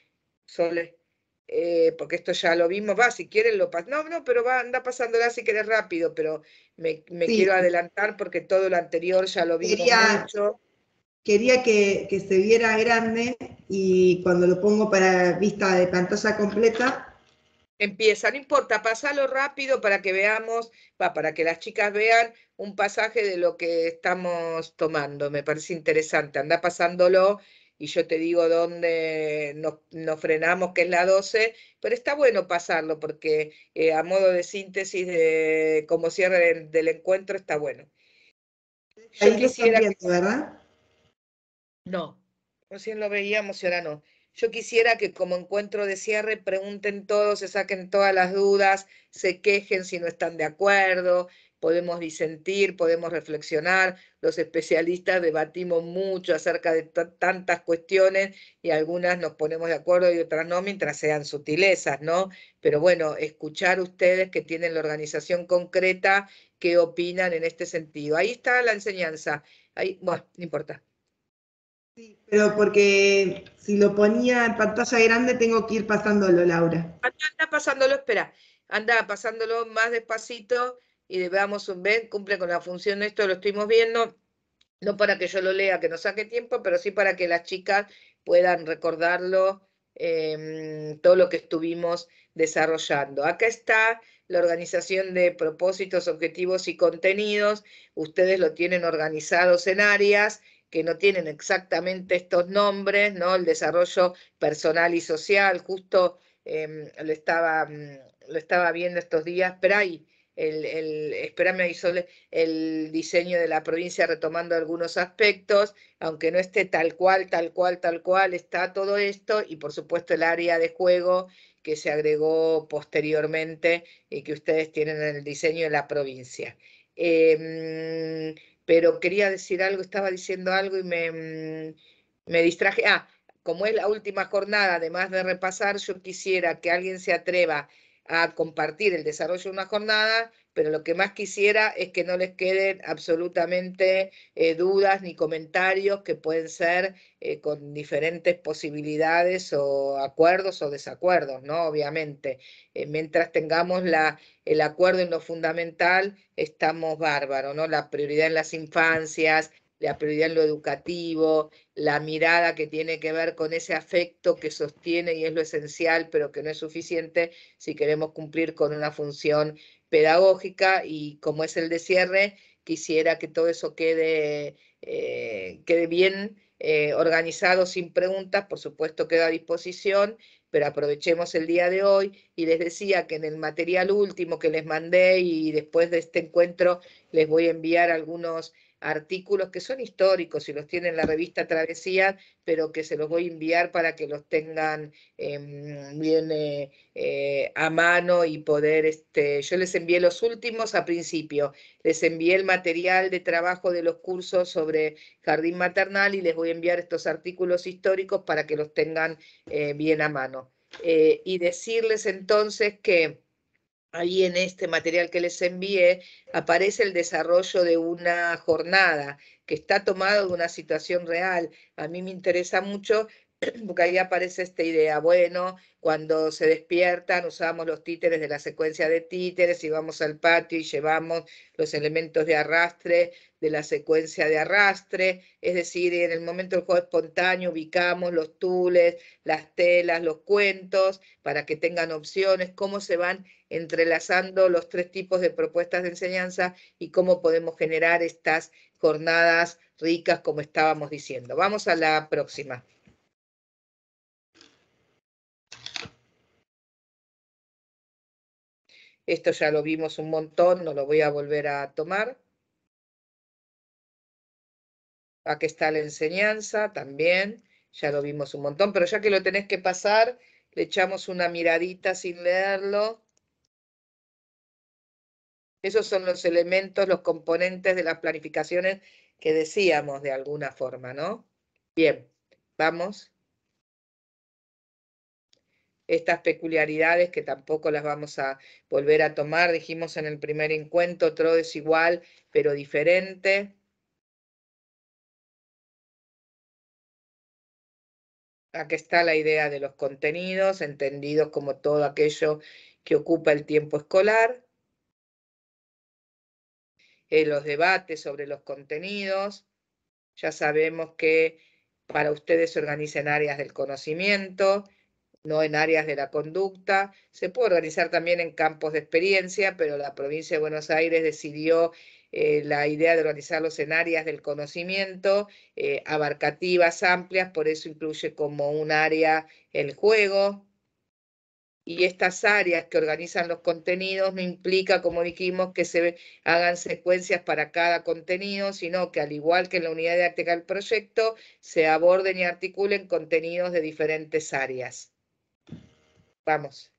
Sole. Eh, porque esto ya lo vimos, va, si quieren lo pasan, no, no, pero va, anda pasándola si quieres rápido, pero me, quiero adelantar porque todo lo anterior ya lo vimos quería que, se viera grande y cuando lo pongo para vista de pantalla completa. Empieza, no importa, pasalo rápido para que veamos, para que las chicas vean un pasaje de lo que estamos tomando. Me parece interesante. Anda pasándolo y yo te digo dónde nos, frenamos, que es la 12, pero está bueno pasarlo porque eh, a modo de síntesis, de, como cierre del, encuentro, está bueno. Ahí quisiera no, recién lo veíamos señora. no. Yo quisiera que como encuentro de cierre pregunten todos, se saquen todas las dudas, se quejen si no están de acuerdo, podemos disentir, podemos reflexionar. Los especialistas debatimos mucho acerca de tantas cuestiones y algunas nos ponemos de acuerdo y otras no, mientras sean sutilezas, ¿no? Pero bueno, escuchar ustedes que tienen la organización concreta, qué opinan en este sentido. Ahí está la enseñanza. Ahí, bueno, no importa. Sí, pero porque si lo ponía en pantalla grande tengo que ir pasándolo, Laura. Anda, pasándolo, espera. Anda pasándolo más despacito y veamos un ven cumple con la función, esto lo estuvimos viendo, no para que yo lo lea, que no saque tiempo, pero sí para que las chicas puedan recordarlo, em, todo lo que estuvimos desarrollando. Acá está la organización de propósitos, objetivos y contenidos, ustedes lo tienen organizados en áreas, que no tienen exactamente estos nombres, ¿no? El desarrollo personal y social, justo em, lo, estaba, mm, lo estaba viendo estos días, pero ahí, el, el espérame ahí el diseño de la provincia retomando algunos aspectos, aunque no esté tal cual, tal cual, tal cual, está todo esto, y por supuesto el área de juego que se agregó posteriormente y que ustedes tienen en el diseño de la provincia. Em, pero quería decir algo, estaba diciendo algo y me, mm, me distraje. Ah, como es la última jornada, además de repasar, yo quisiera que alguien se atreva a compartir el desarrollo de una jornada pero lo que más quisiera es que no les queden absolutamente eh, dudas ni comentarios que pueden ser eh, con diferentes posibilidades o acuerdos o desacuerdos, ¿no? Obviamente, eh, mientras tengamos la, el acuerdo en lo fundamental, estamos bárbaros, ¿no? La prioridad en las infancias, la prioridad en lo educativo, la mirada que tiene que ver con ese afecto que sostiene y es lo esencial, pero que no es suficiente si queremos cumplir con una función pedagógica y como es el de cierre, quisiera que todo eso quede, eh, quede bien eh, organizado sin preguntas, por supuesto queda a disposición, pero aprovechemos el día de hoy y les decía que en el material último que les mandé y después de este encuentro les voy a enviar algunos artículos que son históricos y los tiene la revista Travesía, pero que se los voy a enviar para que los tengan em, bien eh, eh, a mano y poder, este, yo les envié los últimos a principio, les envié el material de trabajo de los cursos sobre jardín maternal y les voy a enviar estos artículos históricos para que los tengan eh, bien a mano. y decirles entonces que ahí en este material que les envié, aparece el desarrollo de una jornada que está tomado de una situación real. A mí me interesa mucho porque ahí aparece esta idea, bueno, cuando se despiertan usamos los títeres de la secuencia de títeres y vamos al patio y llevamos los elementos de arrastre de la secuencia de arrastre, es decir, en el momento del juego espontáneo ubicamos los tules, las telas, los cuentos, para que tengan opciones, cómo se van entrelazando los tres tipos de propuestas de enseñanza y cómo podemos generar estas jornadas ricas, como estábamos diciendo. Vamos a la próxima. Esto ya lo vimos un montón, no lo voy a volver a tomar. Aquí está la enseñanza también, ya lo vimos un montón, pero ya que lo tenés que pasar, le echamos una miradita sin leerlo. Esos son los elementos, los componentes de las planificaciones que decíamos de alguna forma, ¿no? Bien, vamos. Estas peculiaridades que tampoco las vamos a volver a tomar, dijimos en el primer encuentro, otro es igual, pero diferente. Aquí está la idea de los contenidos, entendidos como todo aquello que ocupa el tiempo escolar. en eh, los debates sobre los contenidos. Ya sabemos que para ustedes se organizan áreas del conocimiento, no en áreas de la conducta. Se puede organizar también en campos de experiencia, pero la provincia de Buenos Aires decidió eh, la idea de organizarlos en áreas del conocimiento, eh, abarcativas, amplias, por eso incluye como un área el juego. Y estas áreas que organizan los contenidos no implica, como dijimos, que se hagan secuencias para cada contenido, sino que al igual que en la unidad didáctica del proyecto, se aborden y articulen contenidos de diferentes áreas. Vamos.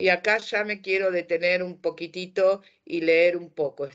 Y acá ya me quiero detener un poquitito y leer un poco.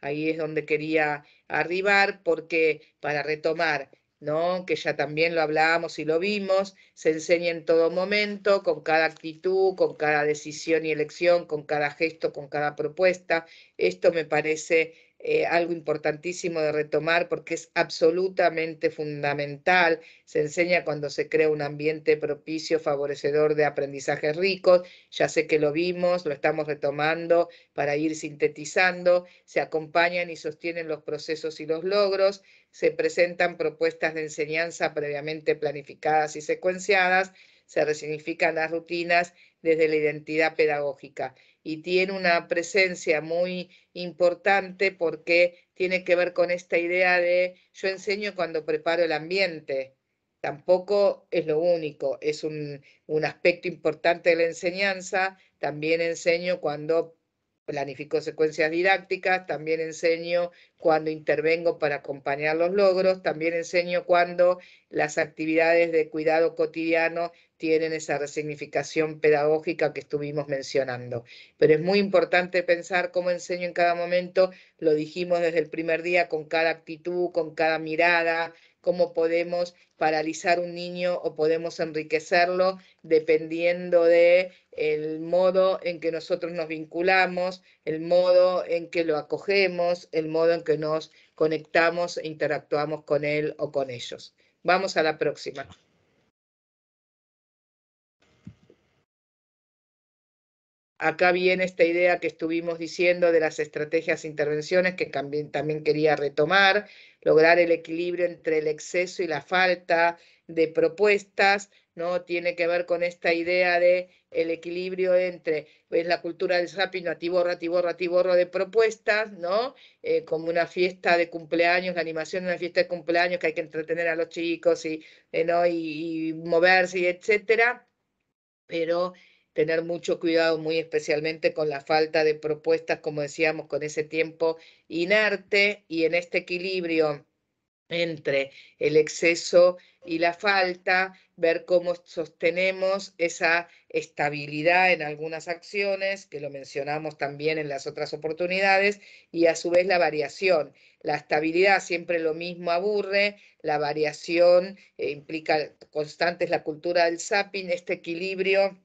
ahí es donde quería arribar porque para retomar, ¿no? que ya también lo hablábamos y lo vimos, se enseña en todo momento, con cada actitud, con cada decisión y elección, con cada gesto, con cada propuesta. Esto me parece eh, algo importantísimo de retomar porque es absolutamente fundamental. Se enseña cuando se crea un ambiente propicio, favorecedor de aprendizajes ricos. Ya sé que lo vimos, lo estamos retomando para ir sintetizando. Se acompañan y sostienen los procesos y los logros. Se presentan propuestas de enseñanza previamente planificadas y secuenciadas. Se resignifican las rutinas desde la identidad pedagógica y tiene una presencia muy importante porque tiene que ver con esta idea de yo enseño cuando preparo el ambiente. Tampoco es lo único, es un, aspecto importante de la enseñanza. También enseño cuando planifico secuencias didácticas, también enseño cuando intervengo para acompañar los logros, también enseño cuando las actividades de cuidado cotidiano tienen esa resignificación pedagógica que estuvimos mencionando. Pero es muy importante pensar cómo enseño en cada momento, lo dijimos desde el primer día, con cada actitud, con cada mirada, cómo podemos paralizar un niño o podemos enriquecerlo dependiendo de el modo en que nosotros nos vinculamos, el modo en que lo acogemos, el modo en que nos conectamos e interactuamos con él o con ellos. Vamos a la próxima. Acá viene esta idea que estuvimos diciendo de las estrategias e intervenciones que también quería retomar lograr el equilibrio entre el exceso y la falta de propuestas, ¿no? Tiene que ver con esta idea de el equilibrio entre, pues la cultura del zapping, atiborro, ti atiborro de propuestas, ¿no? Eh, como una fiesta de cumpleaños, la animación de una fiesta de cumpleaños que hay que entretener a los chicos y, eh, ¿no? y, y moverse, y etcétera, pero tener mucho cuidado, muy especialmente con la falta de propuestas, como decíamos, con ese tiempo inerte y en este equilibrio entre el exceso y la falta, ver cómo sostenemos esa estabilidad en algunas acciones, que lo mencionamos también en las otras oportunidades, y a su vez la variación. La estabilidad siempre lo mismo aburre, la variación eh, implica constantes la cultura del zapping, este equilibrio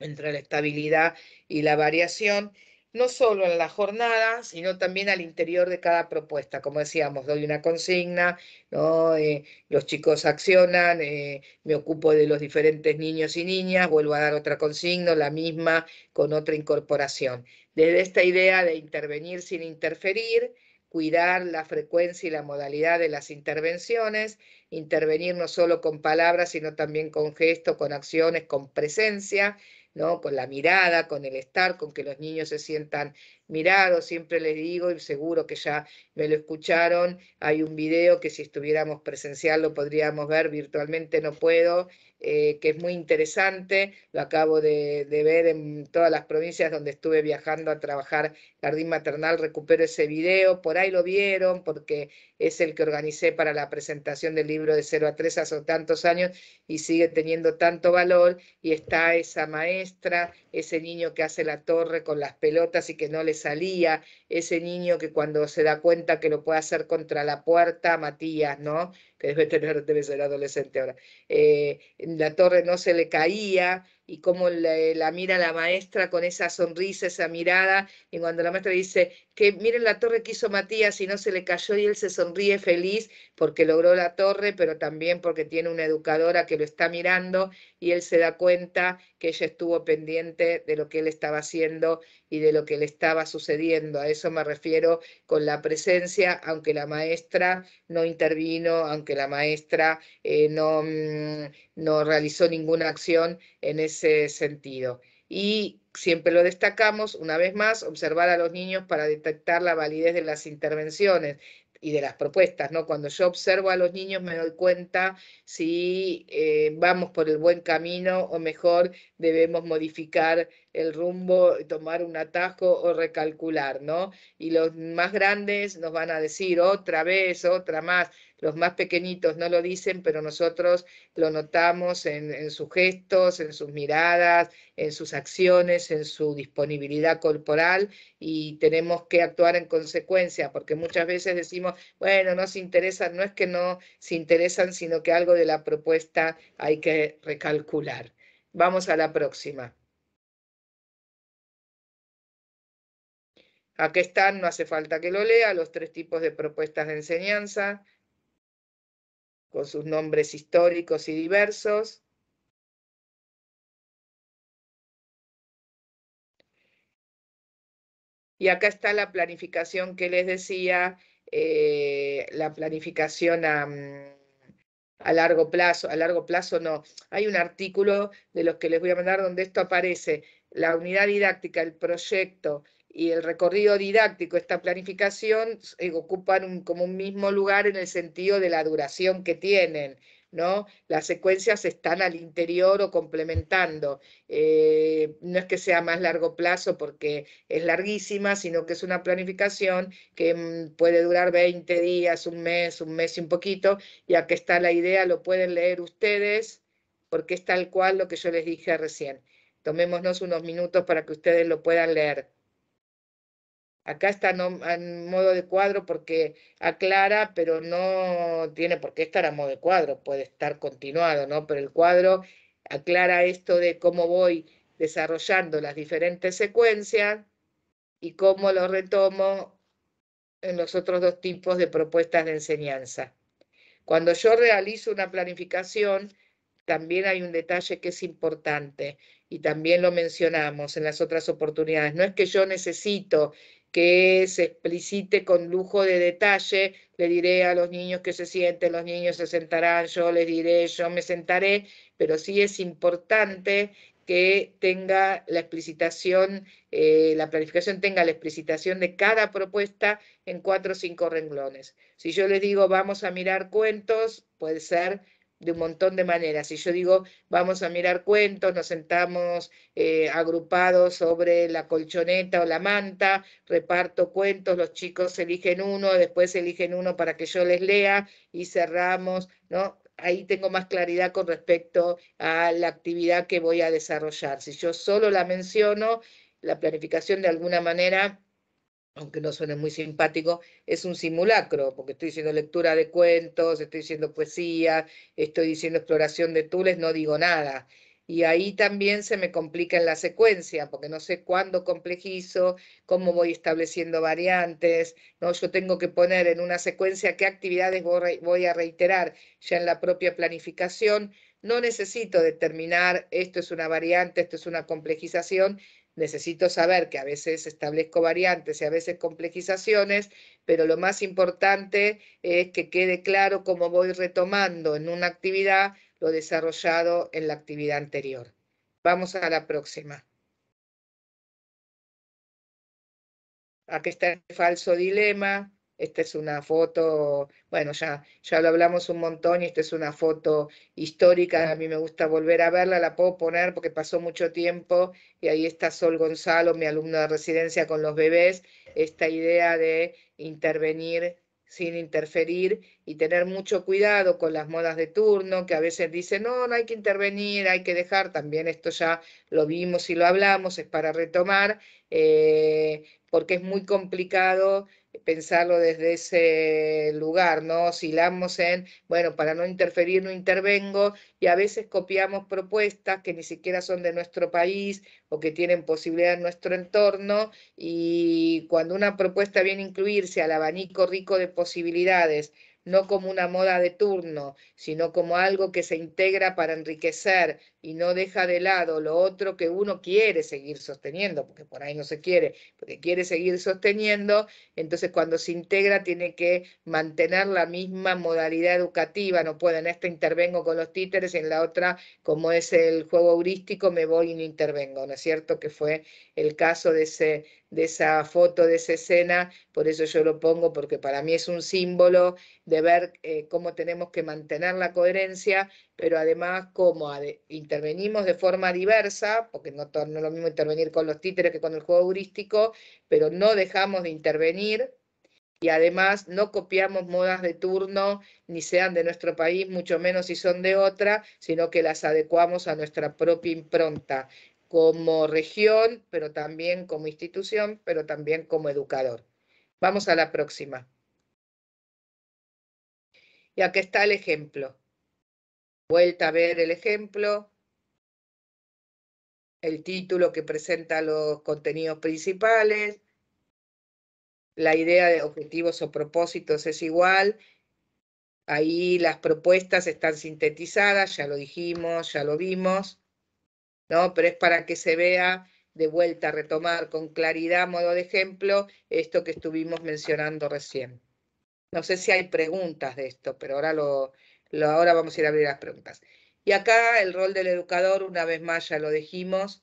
entre la estabilidad y la variación, no solo en la jornada, sino también al interior de cada propuesta. Como decíamos, doy una consigna, eh, los chicos accionan, eh, me ocupo de los diferentes niños y niñas, vuelvo a dar otra consigna, la misma con otra incorporación. Desde esta idea de intervenir sin interferir, cuidar la frecuencia y la modalidad de las intervenciones, intervenir no solo con palabras, sino también con gestos, con acciones, con presencia, con la mirada, con el estar, con que los niños se sientan mirados, siempre les digo, y seguro que ya me lo escucharon, hay un video que si estuviéramos presencial lo podríamos ver, virtualmente no puedo, eh, que es muy interesante, lo acabo de, de, ver en todas las provincias donde estuve viajando a trabajar jardín maternal, recupero ese video, por ahí lo vieron, porque es el que organicé para la presentación del libro de 0 a 3 hace tantos años y sigue teniendo tanto valor. Y está esa maestra, ese niño que hace la torre con las pelotas y que no le salía, ese niño que cuando se da cuenta que lo puede hacer contra la puerta, Matías, ¿no? Que debe tener, debe ser adolescente ahora. Eh, la torre no se le caía, y cómo la mira la maestra con esa sonrisa, esa mirada, y cuando la maestra dice que miren la torre que hizo Matías y no se le cayó y él se sonríe feliz porque logró la torre, pero también porque tiene una educadora que lo está mirando y él se da cuenta que ella estuvo pendiente de lo que él estaba haciendo y de lo que le estaba sucediendo. A eso me refiero con la presencia, aunque la maestra no intervino, aunque la maestra eh, no... Mm, no realizó ninguna acción en ese sentido. Y siempre lo destacamos, una vez más, observar a los niños para detectar la validez de las intervenciones y de las propuestas, ¿no? Cuando yo observo a los niños me doy cuenta si eh, vamos por el buen camino o mejor debemos modificar el rumbo, tomar un atajo o recalcular, ¿no? Y los más grandes nos van a decir otra vez, otra más los más pequeñitos no lo dicen, pero nosotros lo notamos en, sus gestos, en sus miradas, en sus acciones, en su disponibilidad corporal y tenemos que actuar en consecuencia, porque muchas veces decimos, bueno, no se interesan, no es que no se interesan, sino que algo de la propuesta hay que recalcular. Vamos a la próxima. Aquí están, no hace falta que lo lea, los tres tipos de propuestas de enseñanza con sus nombres históricos y diversos. Y acá está la planificación que les decía, eh, la planificación a, mm, a, largo plazo, a largo plazo no. Hay un artículo de los que les voy a mandar donde esto aparece, la unidad didáctica, el proyecto, y el recorrido didáctico, esta planificación, eh, ocupan como un mismo lugar en el sentido de la duración que tienen, ¿no? Las secuencias están al interior o complementando. Eh, no es que sea más largo plazo porque es larguísima, sino que es una planificación que mm, puede durar 20 días, un mes, un mes y un poquito, y aquí está la idea, lo pueden leer ustedes, porque es tal cual lo que yo les dije recién. Tomémonos unos minutos para que ustedes lo puedan leer. Acá está en modo de cuadro porque aclara, pero no tiene por qué estar a modo de cuadro, puede estar continuado, ¿no? Pero el cuadro aclara esto de cómo voy desarrollando las diferentes secuencias y cómo lo retomo en los otros dos tipos de propuestas de enseñanza. Cuando yo realizo una planificación, también hay un detalle que es importante y también lo mencionamos en las otras oportunidades. No es que yo necesito que se explicite con lujo de detalle, le diré a los niños que se sienten, los niños se sentarán, yo les diré, yo me sentaré, pero sí es importante que tenga la explicitación, eh, la planificación tenga la explicitación de cada propuesta en cuatro o cinco renglones. Si yo les digo vamos a mirar cuentos, puede ser de un montón de maneras. Si yo digo, vamos a mirar cuentos, nos sentamos eh, agrupados sobre la colchoneta o la manta, reparto cuentos, los chicos eligen uno, después eligen uno para que yo les lea y cerramos, ¿no? Ahí tengo más claridad con respecto a la actividad que voy a desarrollar. Si yo solo la menciono, la planificación de alguna manera aunque no suene muy simpático, es un simulacro, porque estoy diciendo lectura de cuentos, estoy diciendo poesía, estoy diciendo exploración de tules, no digo nada. Y ahí también se me complica en la secuencia, porque no sé cuándo complejizo, cómo voy estableciendo variantes, ¿no? Yo tengo que poner en una secuencia qué actividades voy a reiterar ya en la propia planificación. No necesito determinar esto es una variante, esto es una complejización, necesito saber que a veces establezco variantes y a veces complejizaciones, pero lo más importante es que quede claro cómo voy retomando en una actividad lo desarrollado en la actividad anterior. Vamos a la próxima. Aquí está el falso dilema. Esta es una foto, bueno, ya, ya lo hablamos un montón y esta es una foto histórica, a mí me gusta volver a verla, la puedo poner porque pasó mucho tiempo y ahí está Sol Gonzalo, mi alumno de residencia con los bebés, esta idea de intervenir sin interferir y tener mucho cuidado con las modas de turno, que a veces dicen, no, no hay que intervenir, hay que dejar, también esto ya lo vimos y lo hablamos, es para retomar, eh, porque es muy complicado pensarlo desde ese lugar, ¿no? Oscilamos en, bueno, para no interferir no intervengo y a veces copiamos propuestas que ni siquiera son de nuestro país o que tienen posibilidad en nuestro entorno y cuando una propuesta viene a incluirse al abanico rico de posibilidades, no como una moda de turno, sino como algo que se integra para enriquecer, y no deja de lado lo otro que uno quiere seguir sosteniendo, porque por ahí no se quiere, porque quiere seguir sosteniendo, entonces cuando se integra tiene que mantener la misma modalidad educativa, no puede, en esta intervengo con los títeres, y en la otra, como es el juego heurístico, me voy y no intervengo, ¿no es cierto? Que fue el caso de, ese, de esa foto, de esa escena, por eso yo lo pongo, porque para mí es un símbolo de ver eh, cómo tenemos que mantener la coherencia, pero además cómo intervenir intervenimos de forma diversa, porque no, es lo mismo intervenir con los títeres que con el juego heurístico, pero no dejamos de intervenir y además no copiamos modas de turno, ni sean de nuestro país, mucho menos si son de otra, sino que las adecuamos a nuestra propia impronta como región, pero también como institución, pero también como educador. Vamos a la próxima. Y aquí está el ejemplo. Vuelta a ver el ejemplo el título que presenta los contenidos principales, la idea de objetivos o propósitos es igual, ahí las propuestas están sintetizadas, ya lo dijimos, ya lo vimos, ¿no? Pero es para que se vea de vuelta, retomar con claridad, modo de ejemplo, esto que estuvimos mencionando recién. No sé si hay preguntas de esto, pero ahora, lo, ahora vamos a ir a abrir las preguntas. Y acá el rol del educador, una vez más ya lo dijimos,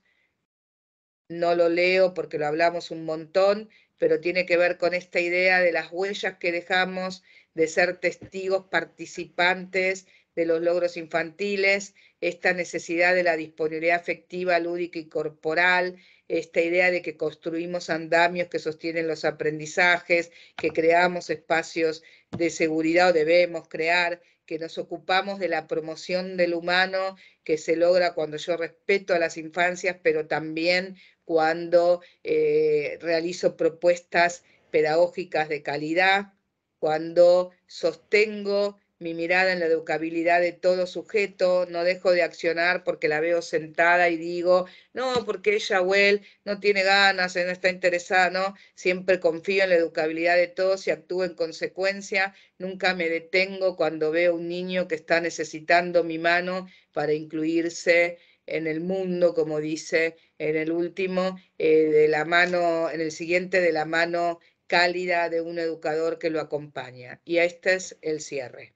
no lo leo porque lo hablamos un montón, pero tiene que ver con esta idea de las huellas que dejamos, de ser testigos participantes de los logros infantiles, esta necesidad de la disponibilidad afectiva, lúdica y corporal, esta idea de que construimos andamios que sostienen los aprendizajes, que creamos espacios de seguridad o debemos crear, que nos ocupamos de la promoción del humano que se logra cuando yo respeto a las infancias, pero también cuando eh, realizo propuestas pedagógicas de calidad, cuando sostengo mi mirada en la educabilidad de todo sujeto, no dejo de accionar porque la veo sentada y digo, no, porque ella well no tiene ganas, eh, no está interesada, no, siempre confío en la educabilidad de todos y actúo en consecuencia, nunca me detengo cuando veo un niño que está necesitando mi mano para incluirse en el mundo, como dice en el último, eh, de la mano, en el siguiente de la mano cálida de un educador que lo acompaña. Y este es el cierre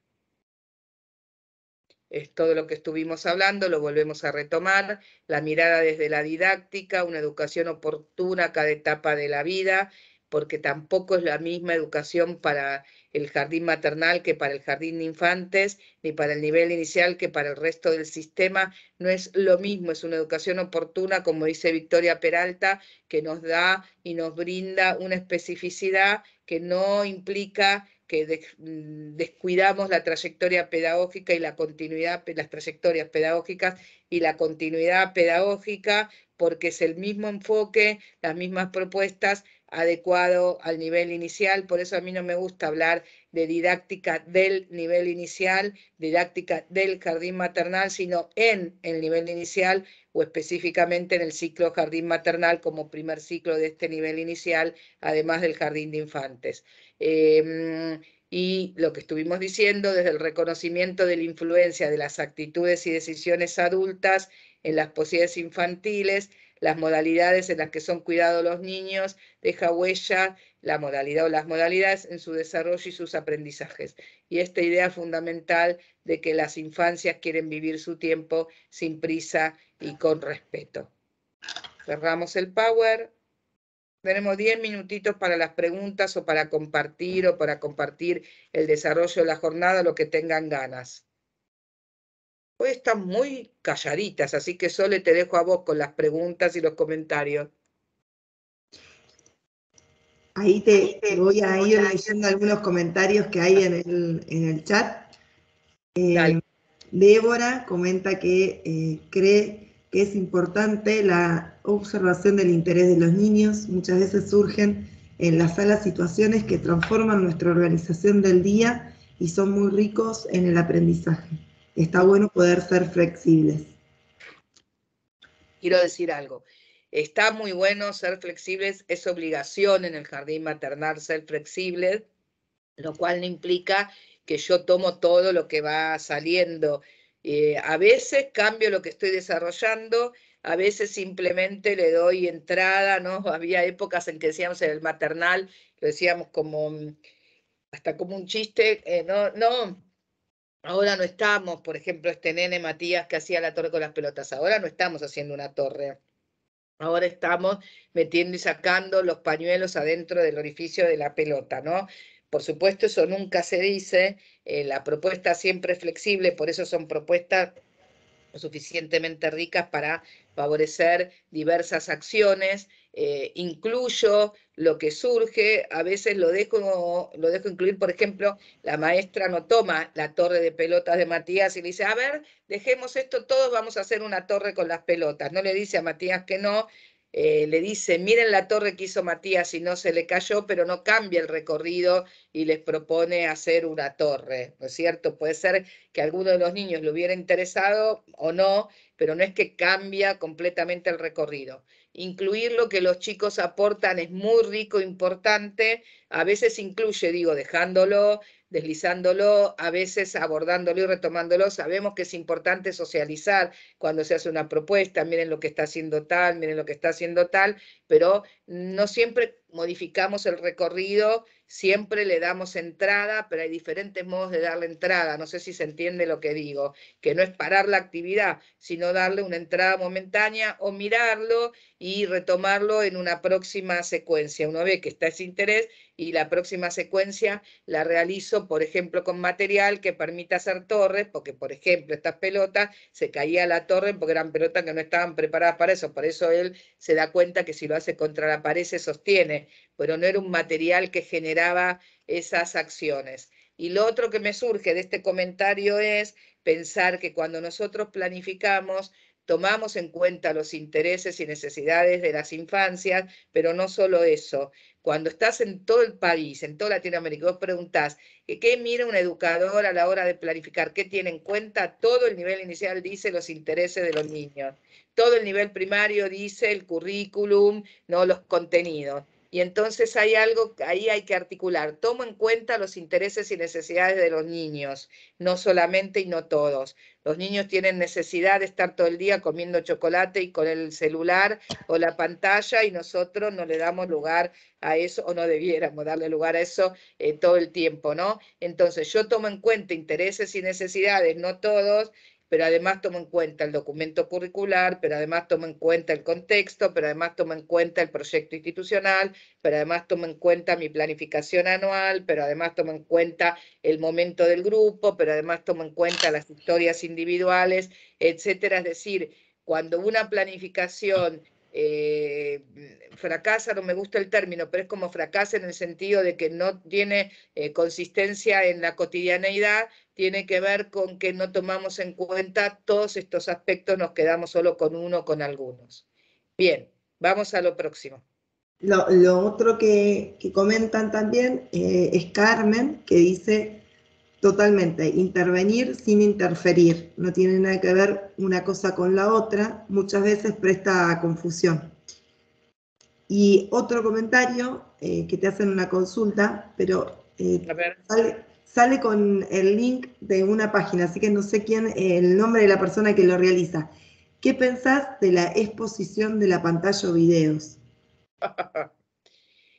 es todo lo que estuvimos hablando, lo volvemos a retomar, la mirada desde la didáctica, una educación oportuna a cada etapa de la vida, porque tampoco es la misma educación para el jardín maternal que para el jardín de infantes, ni para el nivel inicial que para el resto del sistema. No es lo mismo, es una educación oportuna, como dice Victoria Peralta, que nos da y nos brinda una especificidad que no implica que mm, descuidamos la trayectoria pedagógica y la continuidad, las trayectorias pedagógicas y la continuidad pedagógica, porque es el mismo enfoque, las mismas propuestas adecuado al nivel inicial, por eso a mí no me gusta hablar de didáctica del nivel inicial, didáctica del jardín maternal, sino en el nivel inicial o específicamente en el ciclo jardín maternal como primer ciclo de este nivel inicial, además del jardín de infantes. Em, y lo que estuvimos diciendo desde el reconocimiento de la influencia de las actitudes y decisiones adultas en las posibilidades infantiles, las modalidades en las que son cuidados los niños, deja huella la modalidad o las modalidades en su desarrollo y sus aprendizajes. Y esta idea fundamental de que las infancias quieren vivir su tiempo sin prisa y con respeto. Cerramos el power. Tenemos 10 minutitos para las preguntas o para compartir o para compartir el desarrollo de la jornada, lo que tengan ganas. Hoy están muy calladitas, así que solo te dejo a vos con las preguntas y los comentarios. Ahí te, voy a ir leyendo algunos comentarios que hay en el, chat. Eh, Débora comenta que eh, cree que es importante la observación del interés de los niños. Muchas veces surgen en las salas situaciones que transforman nuestra organización del día y son muy ricos en el aprendizaje. Está bueno poder ser flexibles. Quiero decir algo. Está muy bueno ser flexibles, es obligación en el jardín maternal ser flexibles, lo cual no implica que yo tomo todo lo que va saliendo eh, a veces cambio lo que estoy desarrollando, a veces simplemente le doy entrada, ¿no? Había épocas en que decíamos en el maternal, lo decíamos como mm, hasta como un chiste, eh, no, no, ahora no estamos, por ejemplo, este nene Matías que hacía la torre con las pelotas, ahora no estamos haciendo una torre. Ahora estamos metiendo y sacando los pañuelos adentro del orificio de la pelota, ¿no? Por supuesto, eso nunca se dice, eh, la propuesta siempre es flexible, por eso son propuestas suficientemente ricas para favorecer diversas acciones. Eh, incluyo lo que surge, a veces lo dejo, lo dejo incluir, por ejemplo, la maestra no toma la torre de pelotas de Matías y le dice, a ver, dejemos esto, todos vamos a hacer una torre con las pelotas. No le dice a Matías que no, eh, le dice, miren la torre que hizo Matías y no se le cayó, pero no cambia el recorrido y les propone hacer una torre, ¿no es cierto? Puede ser que alguno de los niños le hubiera interesado o no, pero no es que cambia completamente el recorrido. Incluir lo que los chicos aportan es muy rico, importante, a veces incluye, digo, dejándolo deslizándolo, a veces abordándolo y retomándolo. Sabemos que es importante socializar cuando se hace una propuesta, miren lo que está haciendo tal, miren lo que está haciendo tal, pero no siempre modificamos el recorrido, siempre le damos entrada, pero hay diferentes modos de darle entrada. No sé si se entiende lo que digo, que no es parar la actividad, sino darle una entrada momentánea o mirarlo y retomarlo en una próxima secuencia. Uno ve que está ese interés y la próxima secuencia la realizo, por ejemplo, con material que permita hacer torres, porque, por ejemplo, estas pelotas se caía la torre porque eran pelotas que no estaban preparadas para eso. Por eso él se da cuenta que si lo hace contra la pared se sostiene, pero no era un material que generaba esas acciones. Y lo otro que me surge de este comentario es pensar que cuando nosotros planificamos, tomamos en cuenta los intereses y necesidades de las infancias, pero no solo eso. Cuando estás en todo el país, en toda Latinoamérica, vos preguntás eh, qué mira un educador a la hora de planificar, qué tiene en cuenta, todo el nivel inicial dice los intereses de los niños, todo el nivel primario dice el currículum, no los contenidos y entonces hay algo, ahí hay que articular. Tomo en cuenta los intereses y necesidades de los niños, no solamente y no todos. Los niños tienen necesidad de estar todo el día comiendo chocolate y con el celular o la pantalla y nosotros no le damos lugar a eso o no debiéramos darle lugar a eso eh, todo el tiempo, ¿no? Entonces yo tomo en cuenta intereses y necesidades, no todos, pero además tomo en cuenta el documento curricular, pero además tomo en cuenta el contexto, pero además tomo en cuenta el proyecto institucional, pero además tomo en cuenta mi planificación anual, pero además tomo en cuenta el momento del grupo, pero además tomo en cuenta las historias individuales, etcétera. Es decir, cuando una planificación eh, fracasa, no me gusta el término, pero es como fracasa en el sentido de que no tiene eh, consistencia en la cotidianeidad, tiene que ver con que no tomamos en cuenta todos estos aspectos, nos quedamos solo con uno con algunos. Bien, vamos a lo próximo. Lo, otro que, comentan también eh, es Carmen, que dice Totalmente, intervenir sin interferir, no tiene nada que ver una cosa con la otra, muchas veces presta confusión. Y otro comentario eh, que te hacen una consulta, pero eh, sale, con el link de una página, así que no sé quién, el nombre de la persona que lo realiza. ¿Qué pensás de la exposición de la pantalla o videos?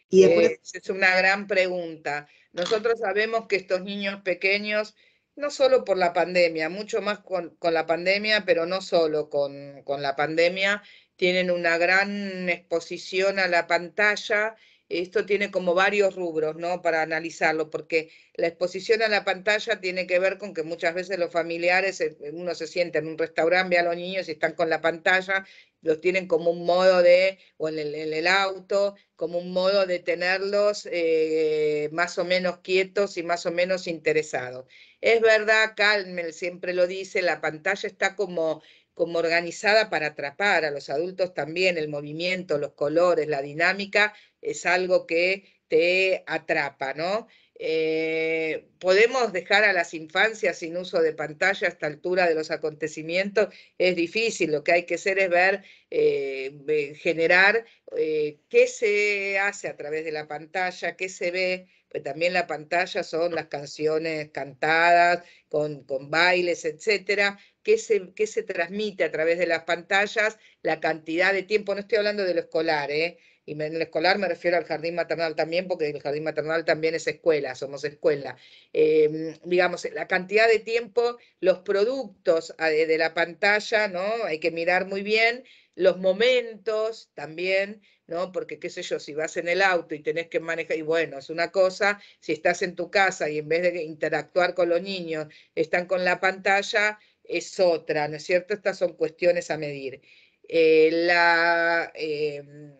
y eh, es una gran pregunta. Nosotros sabemos que estos niños pequeños, no solo por la pandemia, mucho más con, la pandemia, pero no solo con, con, la pandemia, tienen una gran exposición a la pantalla. Esto tiene como varios rubros, ¿no? Para analizarlo, porque la exposición a la pantalla tiene que ver con que muchas veces los familiares, eh, uno se siente en un restaurante, ve a los niños y están con la pantalla los tienen como un modo de, o en el, auto, como un modo de tenerlos eh, más o menos quietos y más o menos interesados. Es verdad, Carmel siempre lo dice, la pantalla está como, como organizada para atrapar a los adultos también, el movimiento, los colores, la dinámica, es algo que te atrapa, ¿no? Eh, ¿Podemos dejar a las infancias sin uso de pantalla a esta altura de los acontecimientos? Es difícil, lo que hay que hacer es ver, eh, generar eh, qué se hace a través de la pantalla, qué se ve, pues también la pantalla son las canciones cantadas, con, bailes, etcétera, qué se, qué se transmite a través de las pantallas, la cantidad de tiempo, no estoy hablando de lo escolar, ¿eh? y en el escolar me refiero al jardín maternal también, porque el jardín maternal también es escuela, somos escuela. Em, digamos, la cantidad de tiempo, los productos ah, de, la pantalla, ¿no? Hay que mirar muy bien, los momentos también, ¿no? Porque qué sé yo, si vas en el auto y tenés que manejar, y bueno, es una cosa, si estás en tu casa y en vez de interactuar con los niños, están con la pantalla, es otra, ¿no es cierto? Estas son cuestiones a medir. Eh, la, em,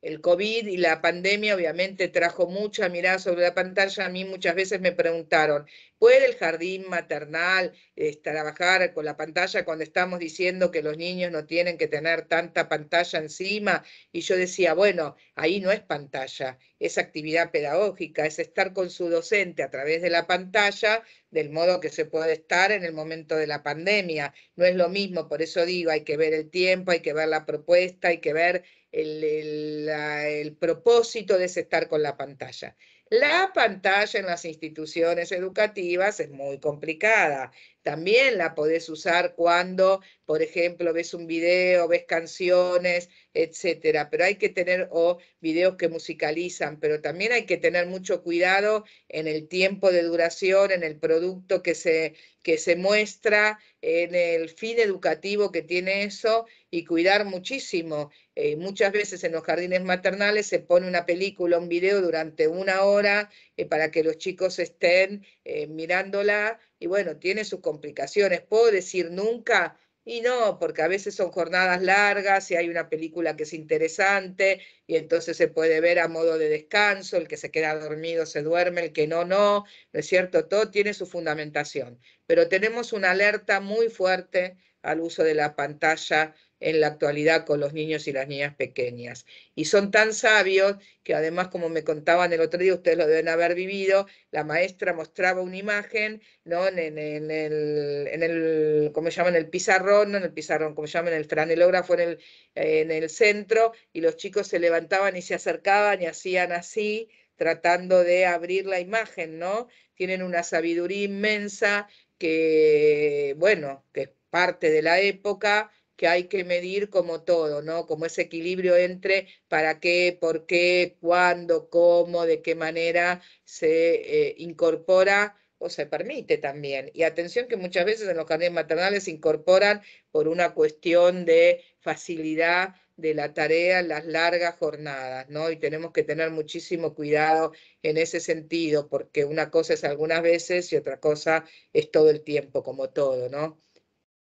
el COVID y la pandemia obviamente trajo mucha mirada sobre la pantalla. A mí muchas veces me preguntaron, ¿puede el jardín maternal eh, trabajar con la pantalla cuando estamos diciendo que los niños no tienen que tener tanta pantalla encima? Y yo decía, bueno, ahí no es pantalla, es actividad pedagógica, es estar con su docente a través de la pantalla del modo que se puede estar en el momento de la pandemia. No es lo mismo, por eso digo, hay que ver el tiempo, hay que ver la propuesta, hay que ver el, propósito de estar con la pantalla. La pantalla en las instituciones educativas es muy complicada. También la podés usar cuando, por ejemplo, ves un video, ves canciones, etcétera. Pero hay que tener, o videos que musicalizan, pero también hay que tener mucho cuidado en el tiempo de duración, en el producto que que se muestra, en el fin educativo que tiene eso y cuidar muchísimo. Eh, muchas veces en los jardines maternales se pone una película, un video durante una hora eh, para que los chicos estén eh, mirándola y bueno, tiene sus complicaciones. ¿Puedo decir nunca? Y no, porque a veces son jornadas largas y hay una película que es interesante y entonces se puede ver a modo de descanso, el que se queda dormido se duerme, el que no, no, ¿no es cierto? Todo tiene su fundamentación. Pero tenemos una alerta muy fuerte al uso de la pantalla en la actualidad con los niños y las niñas pequeñas. Y son tan sabios que además, como me contaban el otro día, ustedes lo deben haber vivido, la maestra mostraba una imagen en, el, en el, ¿cómo se llama? En el pizarrón, no en el pizarrón, como se llama? En el franelógrafo, en el, en el centro, y los chicos se levantaban y se acercaban y hacían así, tratando de abrir la imagen, ¿no? Tienen una sabiduría inmensa que, bueno, que es parte de la época, que hay que medir como todo, ¿no? Como ese equilibrio entre para qué, por qué, cuándo, cómo, de qué manera se eh, incorpora o se permite también. Y atención que muchas veces en los jardines maternales se incorporan por una cuestión de facilidad de la tarea las largas jornadas, ¿no? Y tenemos que tener muchísimo cuidado en ese sentido, porque una cosa es algunas veces y otra cosa es todo el tiempo, como todo, ¿no?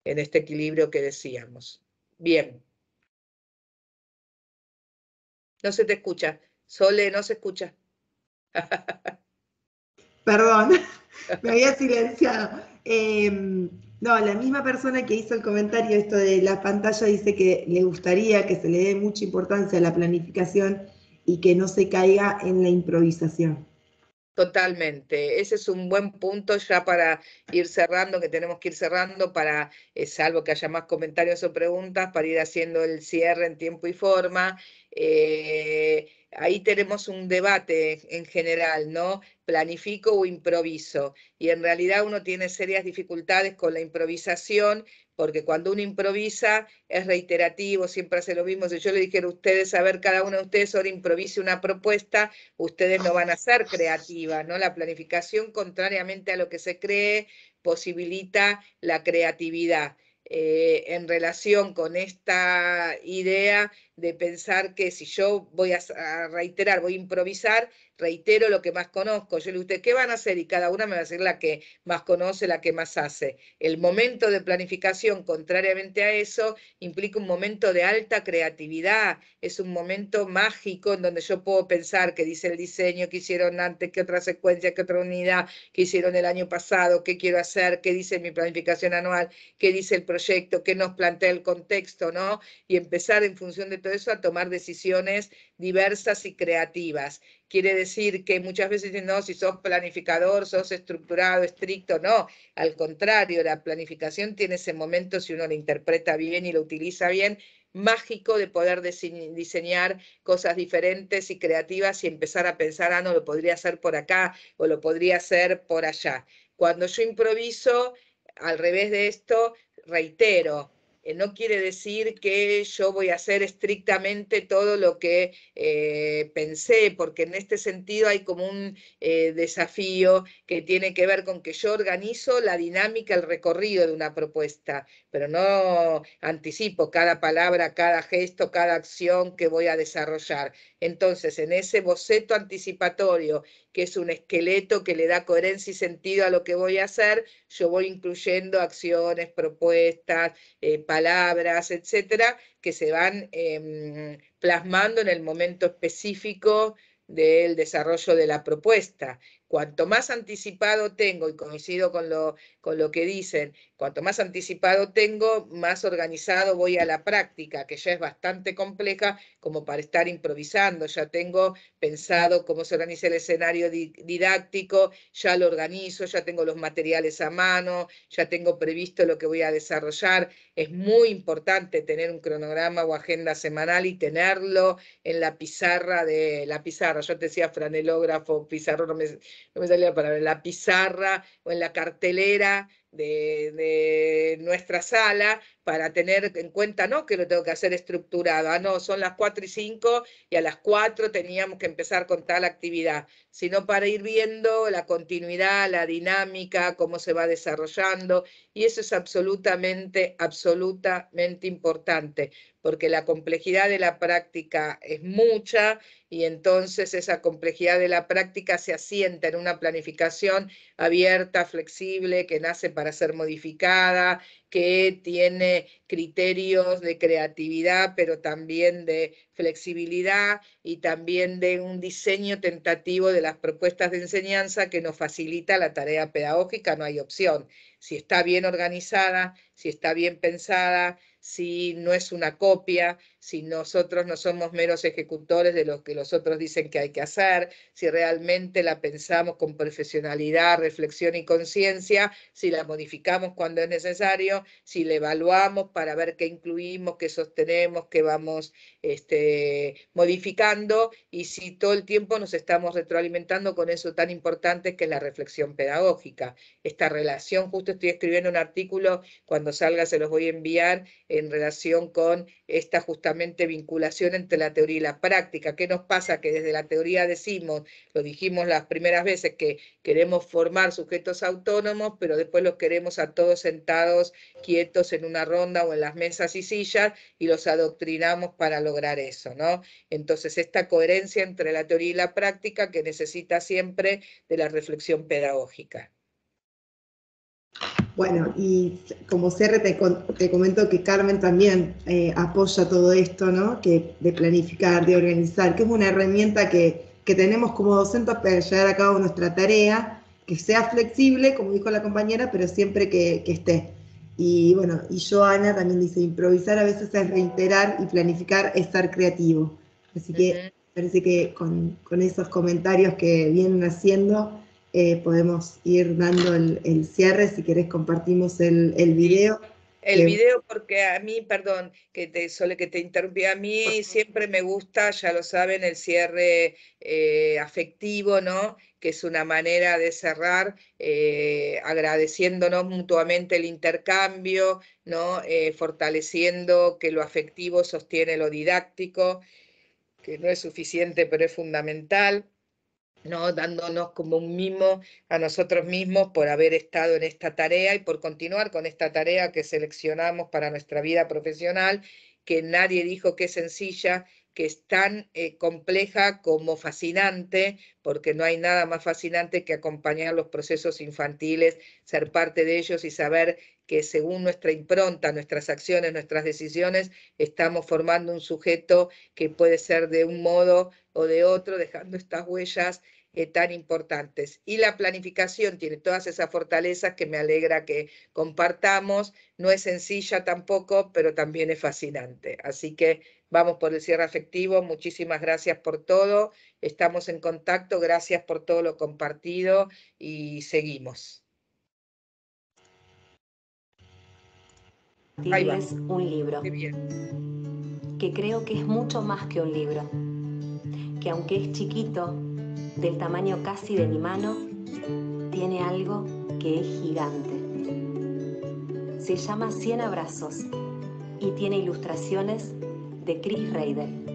en este equilibrio que decíamos. Bien. No se te escucha. Sole, no se escucha. Perdón, me había silenciado. Em, no, la misma persona que hizo el comentario, esto de la pantalla, dice que le gustaría que se le dé mucha importancia a la planificación y que no se caiga en la improvisación. Totalmente, ese es un buen punto ya para ir cerrando, que tenemos que ir cerrando para, eh, salvo que haya más comentarios o preguntas, para ir haciendo el cierre en tiempo y forma. Eh, ahí tenemos un debate en general, ¿no? Planifico o improviso. Y en realidad uno tiene serias dificultades con la improvisación, porque cuando uno improvisa es reiterativo, siempre hace lo mismo. Si yo le dijera a ustedes, a ver, cada uno de ustedes ahora improvise una propuesta, ustedes no van a ser creativas, ¿no? La planificación, contrariamente a lo que se cree, posibilita la creatividad. Eh, en relación con esta idea, de pensar que si yo voy a, reiterar, voy a improvisar, reitero lo que más conozco. Yo le digo, qué van a hacer? Y cada una me va a decir la que más conoce, la que más hace. El momento de planificación, contrariamente a eso, implica un momento de alta creatividad, es un momento mágico en donde yo puedo pensar qué dice el diseño, que hicieron antes, qué otra secuencia, qué otra unidad, que hicieron el año pasado, qué quiero hacer, qué dice mi planificación anual, qué dice el proyecto, qué nos plantea el contexto, ¿no? Y empezar en función de eso a tomar decisiones diversas y creativas. Quiere decir que muchas veces dicen, no, si sos planificador, sos estructurado, estricto, no. Al contrario, la planificación tiene ese momento, si uno la interpreta bien y lo utiliza bien, mágico de poder diseñar cosas diferentes y creativas y empezar a pensar, ah, no, lo podría hacer por acá o lo podría hacer por allá. Cuando yo improviso, al revés de esto, reitero, eh, no quiere decir que yo voy a hacer estrictamente todo lo que eh, pensé, porque en este sentido hay como un eh, desafío que tiene que ver con que yo organizo la dinámica, el recorrido de una propuesta, pero no anticipo cada palabra, cada gesto, cada acción que voy a desarrollar. Entonces, en ese boceto anticipatorio, que es un esqueleto que le da coherencia y sentido a lo que voy a hacer, yo voy incluyendo acciones, propuestas, eh, palabras, etcétera, que se van em, plasmando en el momento específico del desarrollo de la propuesta cuanto más anticipado tengo, y coincido con lo, con lo que dicen, cuanto más anticipado tengo, más organizado voy a la práctica, que ya es bastante compleja como para estar improvisando, ya tengo pensado cómo se organiza el escenario didáctico, ya lo organizo, ya tengo los materiales a mano, ya tengo previsto lo que voy a desarrollar. Es muy importante tener un cronograma o agenda semanal y tenerlo en la pizarra de la pizarra. Yo te decía franelógrafo, pizarro, no me no me salía para la pizarra o en la cartelera, de, nuestra sala para tener en cuenta, no que lo tengo que hacer estructurado, ah, no, son las 4 y 5 y a las 4 teníamos que empezar con tal actividad, sino para ir viendo la continuidad, la dinámica, cómo se va desarrollando, y eso es absolutamente, absolutamente importante, porque la complejidad de la práctica es mucha y entonces esa complejidad de la práctica se asienta en una planificación abierta, flexible, que nace para para ser modificada, que tiene criterios de creatividad, pero también de flexibilidad y también de un diseño tentativo de las propuestas de enseñanza que nos facilita la tarea pedagógica, no hay opción. Si está bien organizada, si está bien pensada, si no es una copia, si nosotros no somos meros ejecutores de lo que los otros dicen que hay que hacer, si realmente la pensamos con profesionalidad, reflexión y conciencia, si la modificamos cuando es necesario, si la evaluamos para ver qué incluimos, qué sostenemos, qué vamos este, modificando y si todo el tiempo nos estamos retroalimentando con eso tan importante que es la reflexión pedagógica. Esta relación, justo estoy escribiendo un artículo, cuando salga se los voy a enviar en relación con esta justamente vinculación entre la teoría y la práctica. ¿Qué nos pasa? Que desde la teoría decimos, lo dijimos las primeras veces, que queremos formar sujetos autónomos, pero después los queremos a todos sentados, quietos en una ronda o en las mesas y sillas y los adoctrinamos para lograr eso, ¿no? Entonces, esta coherencia entre la teoría y la práctica que necesita siempre de la reflexión pedagógica. Bueno, y como cierre, te, comento que Carmen también eh, apoya todo esto, ¿no? Que de planificar, de organizar, que es una herramienta que, tenemos como docentes para llevar a cabo nuestra tarea, que sea flexible, como dijo la compañera, pero siempre que, esté. Y bueno, y Joana también dice, improvisar a veces es reiterar y planificar es ser creativo. Así que parece que con esos comentarios que vienen haciendo, eh, podemos ir dando el, cierre, si querés compartimos el, video. El video porque a mí, perdón, que te, que te interrumpí, a mí siempre me gusta, ya lo saben, el cierre eh, afectivo, ¿no? que es una manera de cerrar eh, agradeciéndonos mutuamente el intercambio, ¿no? fortaleciendo que lo afectivo sostiene lo didáctico, que no es suficiente pero es fundamental dándonos como un mimo a nosotros mismos por haber estado en esta tarea y por continuar con esta tarea que seleccionamos para nuestra vida profesional, que nadie dijo que es sencilla, que es tan eh, compleja como fascinante, porque no hay nada más fascinante que acompañar los procesos infantiles, ser parte de ellos y saber que según nuestra impronta, nuestras acciones, nuestras decisiones, estamos formando un sujeto que puede ser de un modo o de otro, dejando estas huellas eh, tan importantes. Y la planificación tiene todas esas fortalezas que me alegra que compartamos. No es sencilla tampoco, pero también es fascinante. Así que vamos por el cierre afectivo. Muchísimas gracias por todo. Estamos en contacto. Gracias por todo lo compartido y seguimos. Es un libro que creo que es mucho más que un libro, que aunque es chiquito, del tamaño casi de mi mano, tiene algo que es gigante. Se llama Cien Abrazos y tiene ilustraciones de Chris Reider.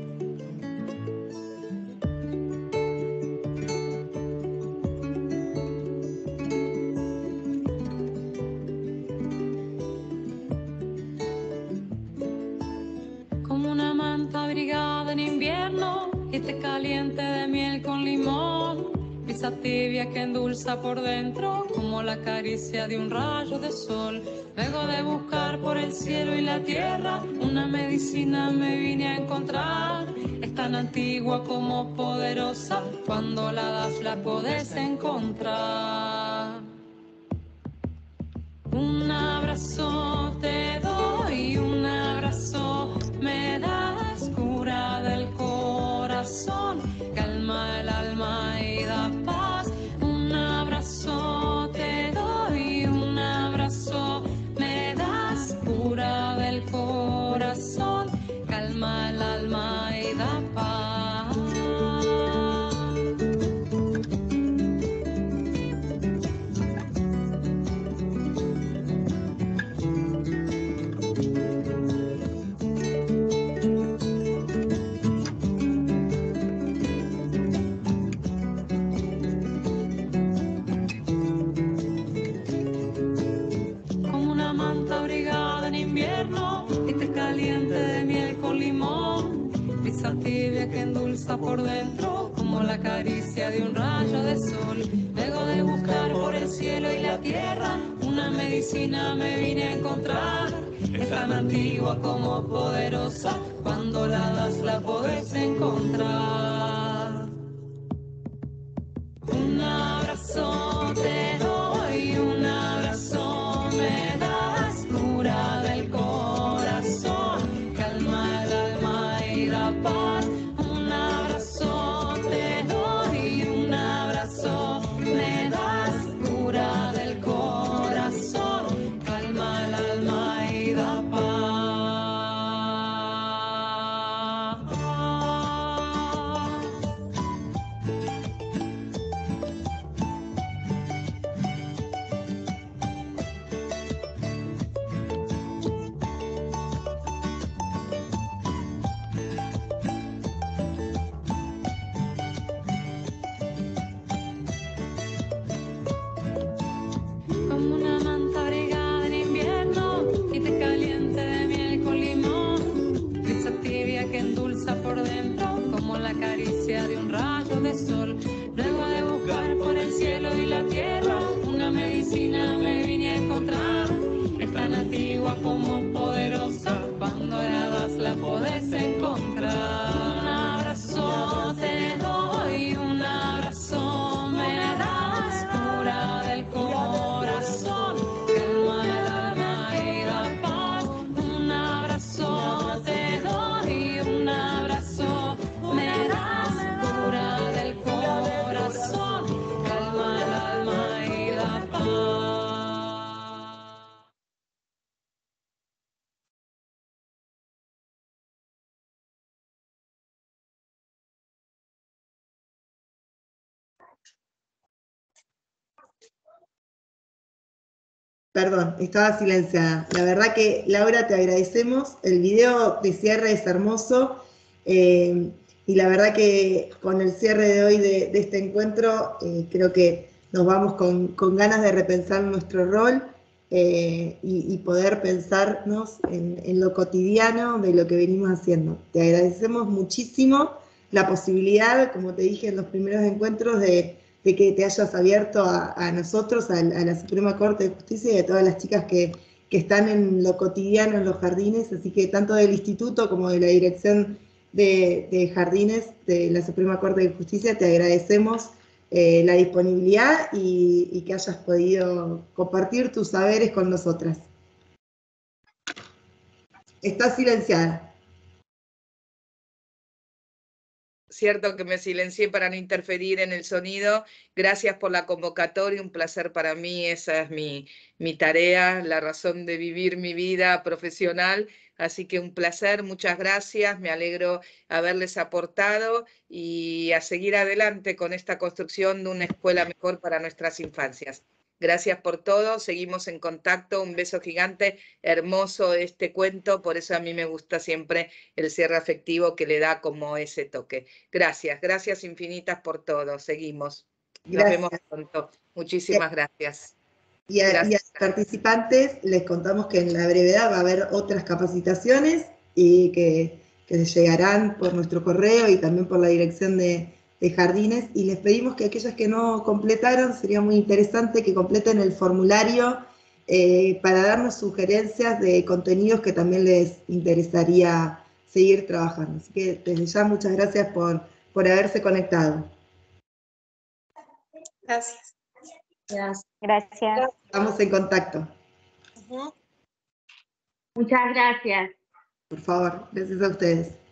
que endulza por dentro, como la caricia de un rayo de sol. Luego de buscar por el cielo y la tierra, una medicina me vine a encontrar. Es tan antigua como poderosa, cuando la das la podés encontrar. Un abrazo te doy. Perdón, estaba silenciada. La verdad que, Laura, te agradecemos. El video de cierre es hermoso. Eh, y la verdad que con el cierre de hoy de, este encuentro, eh, creo que nos vamos con, ganas de repensar nuestro rol eh, y, poder pensarnos en, en, lo cotidiano de lo que venimos haciendo. Te agradecemos muchísimo la posibilidad, como te dije en los primeros encuentros, de, de que te hayas abierto a, nosotros, a, la Suprema Corte de Justicia y a todas las chicas que, están en lo cotidiano, en los jardines, así que tanto del instituto como de la dirección de, jardines de la Suprema Corte de Justicia, te agradecemos eh, la disponibilidad y, y que hayas podido compartir tus saberes con nosotras. Está silenciada. cierto que me silencié para no interferir en el sonido. Gracias por la convocatoria, un placer para mí, esa es mi, mi tarea, la razón de vivir mi vida profesional. Así que un placer, muchas gracias, me alegro haberles aportado y a seguir adelante con esta construcción de una escuela mejor para nuestras infancias. Gracias por todo, seguimos en contacto, un beso gigante, hermoso este cuento, por eso a mí me gusta siempre el cierre afectivo que le da como ese toque. Gracias, gracias infinitas por todo, seguimos. Nos vemos pronto. Muchísimas gracias. Y a, los participantes les contamos que en la brevedad va a haber otras capacitaciones y que, que llegarán por nuestro correo y también por la dirección de, de jardines y les pedimos que aquellas que no completaron, sería muy interesante que completen el formulario eh, para darnos sugerencias de contenidos que también les interesaría seguir trabajando. Así que desde ya muchas gracias por, haberse conectado. Gracias. Gracias. Estamos en contacto. Muchas gracias. Por favor, gracias a ustedes.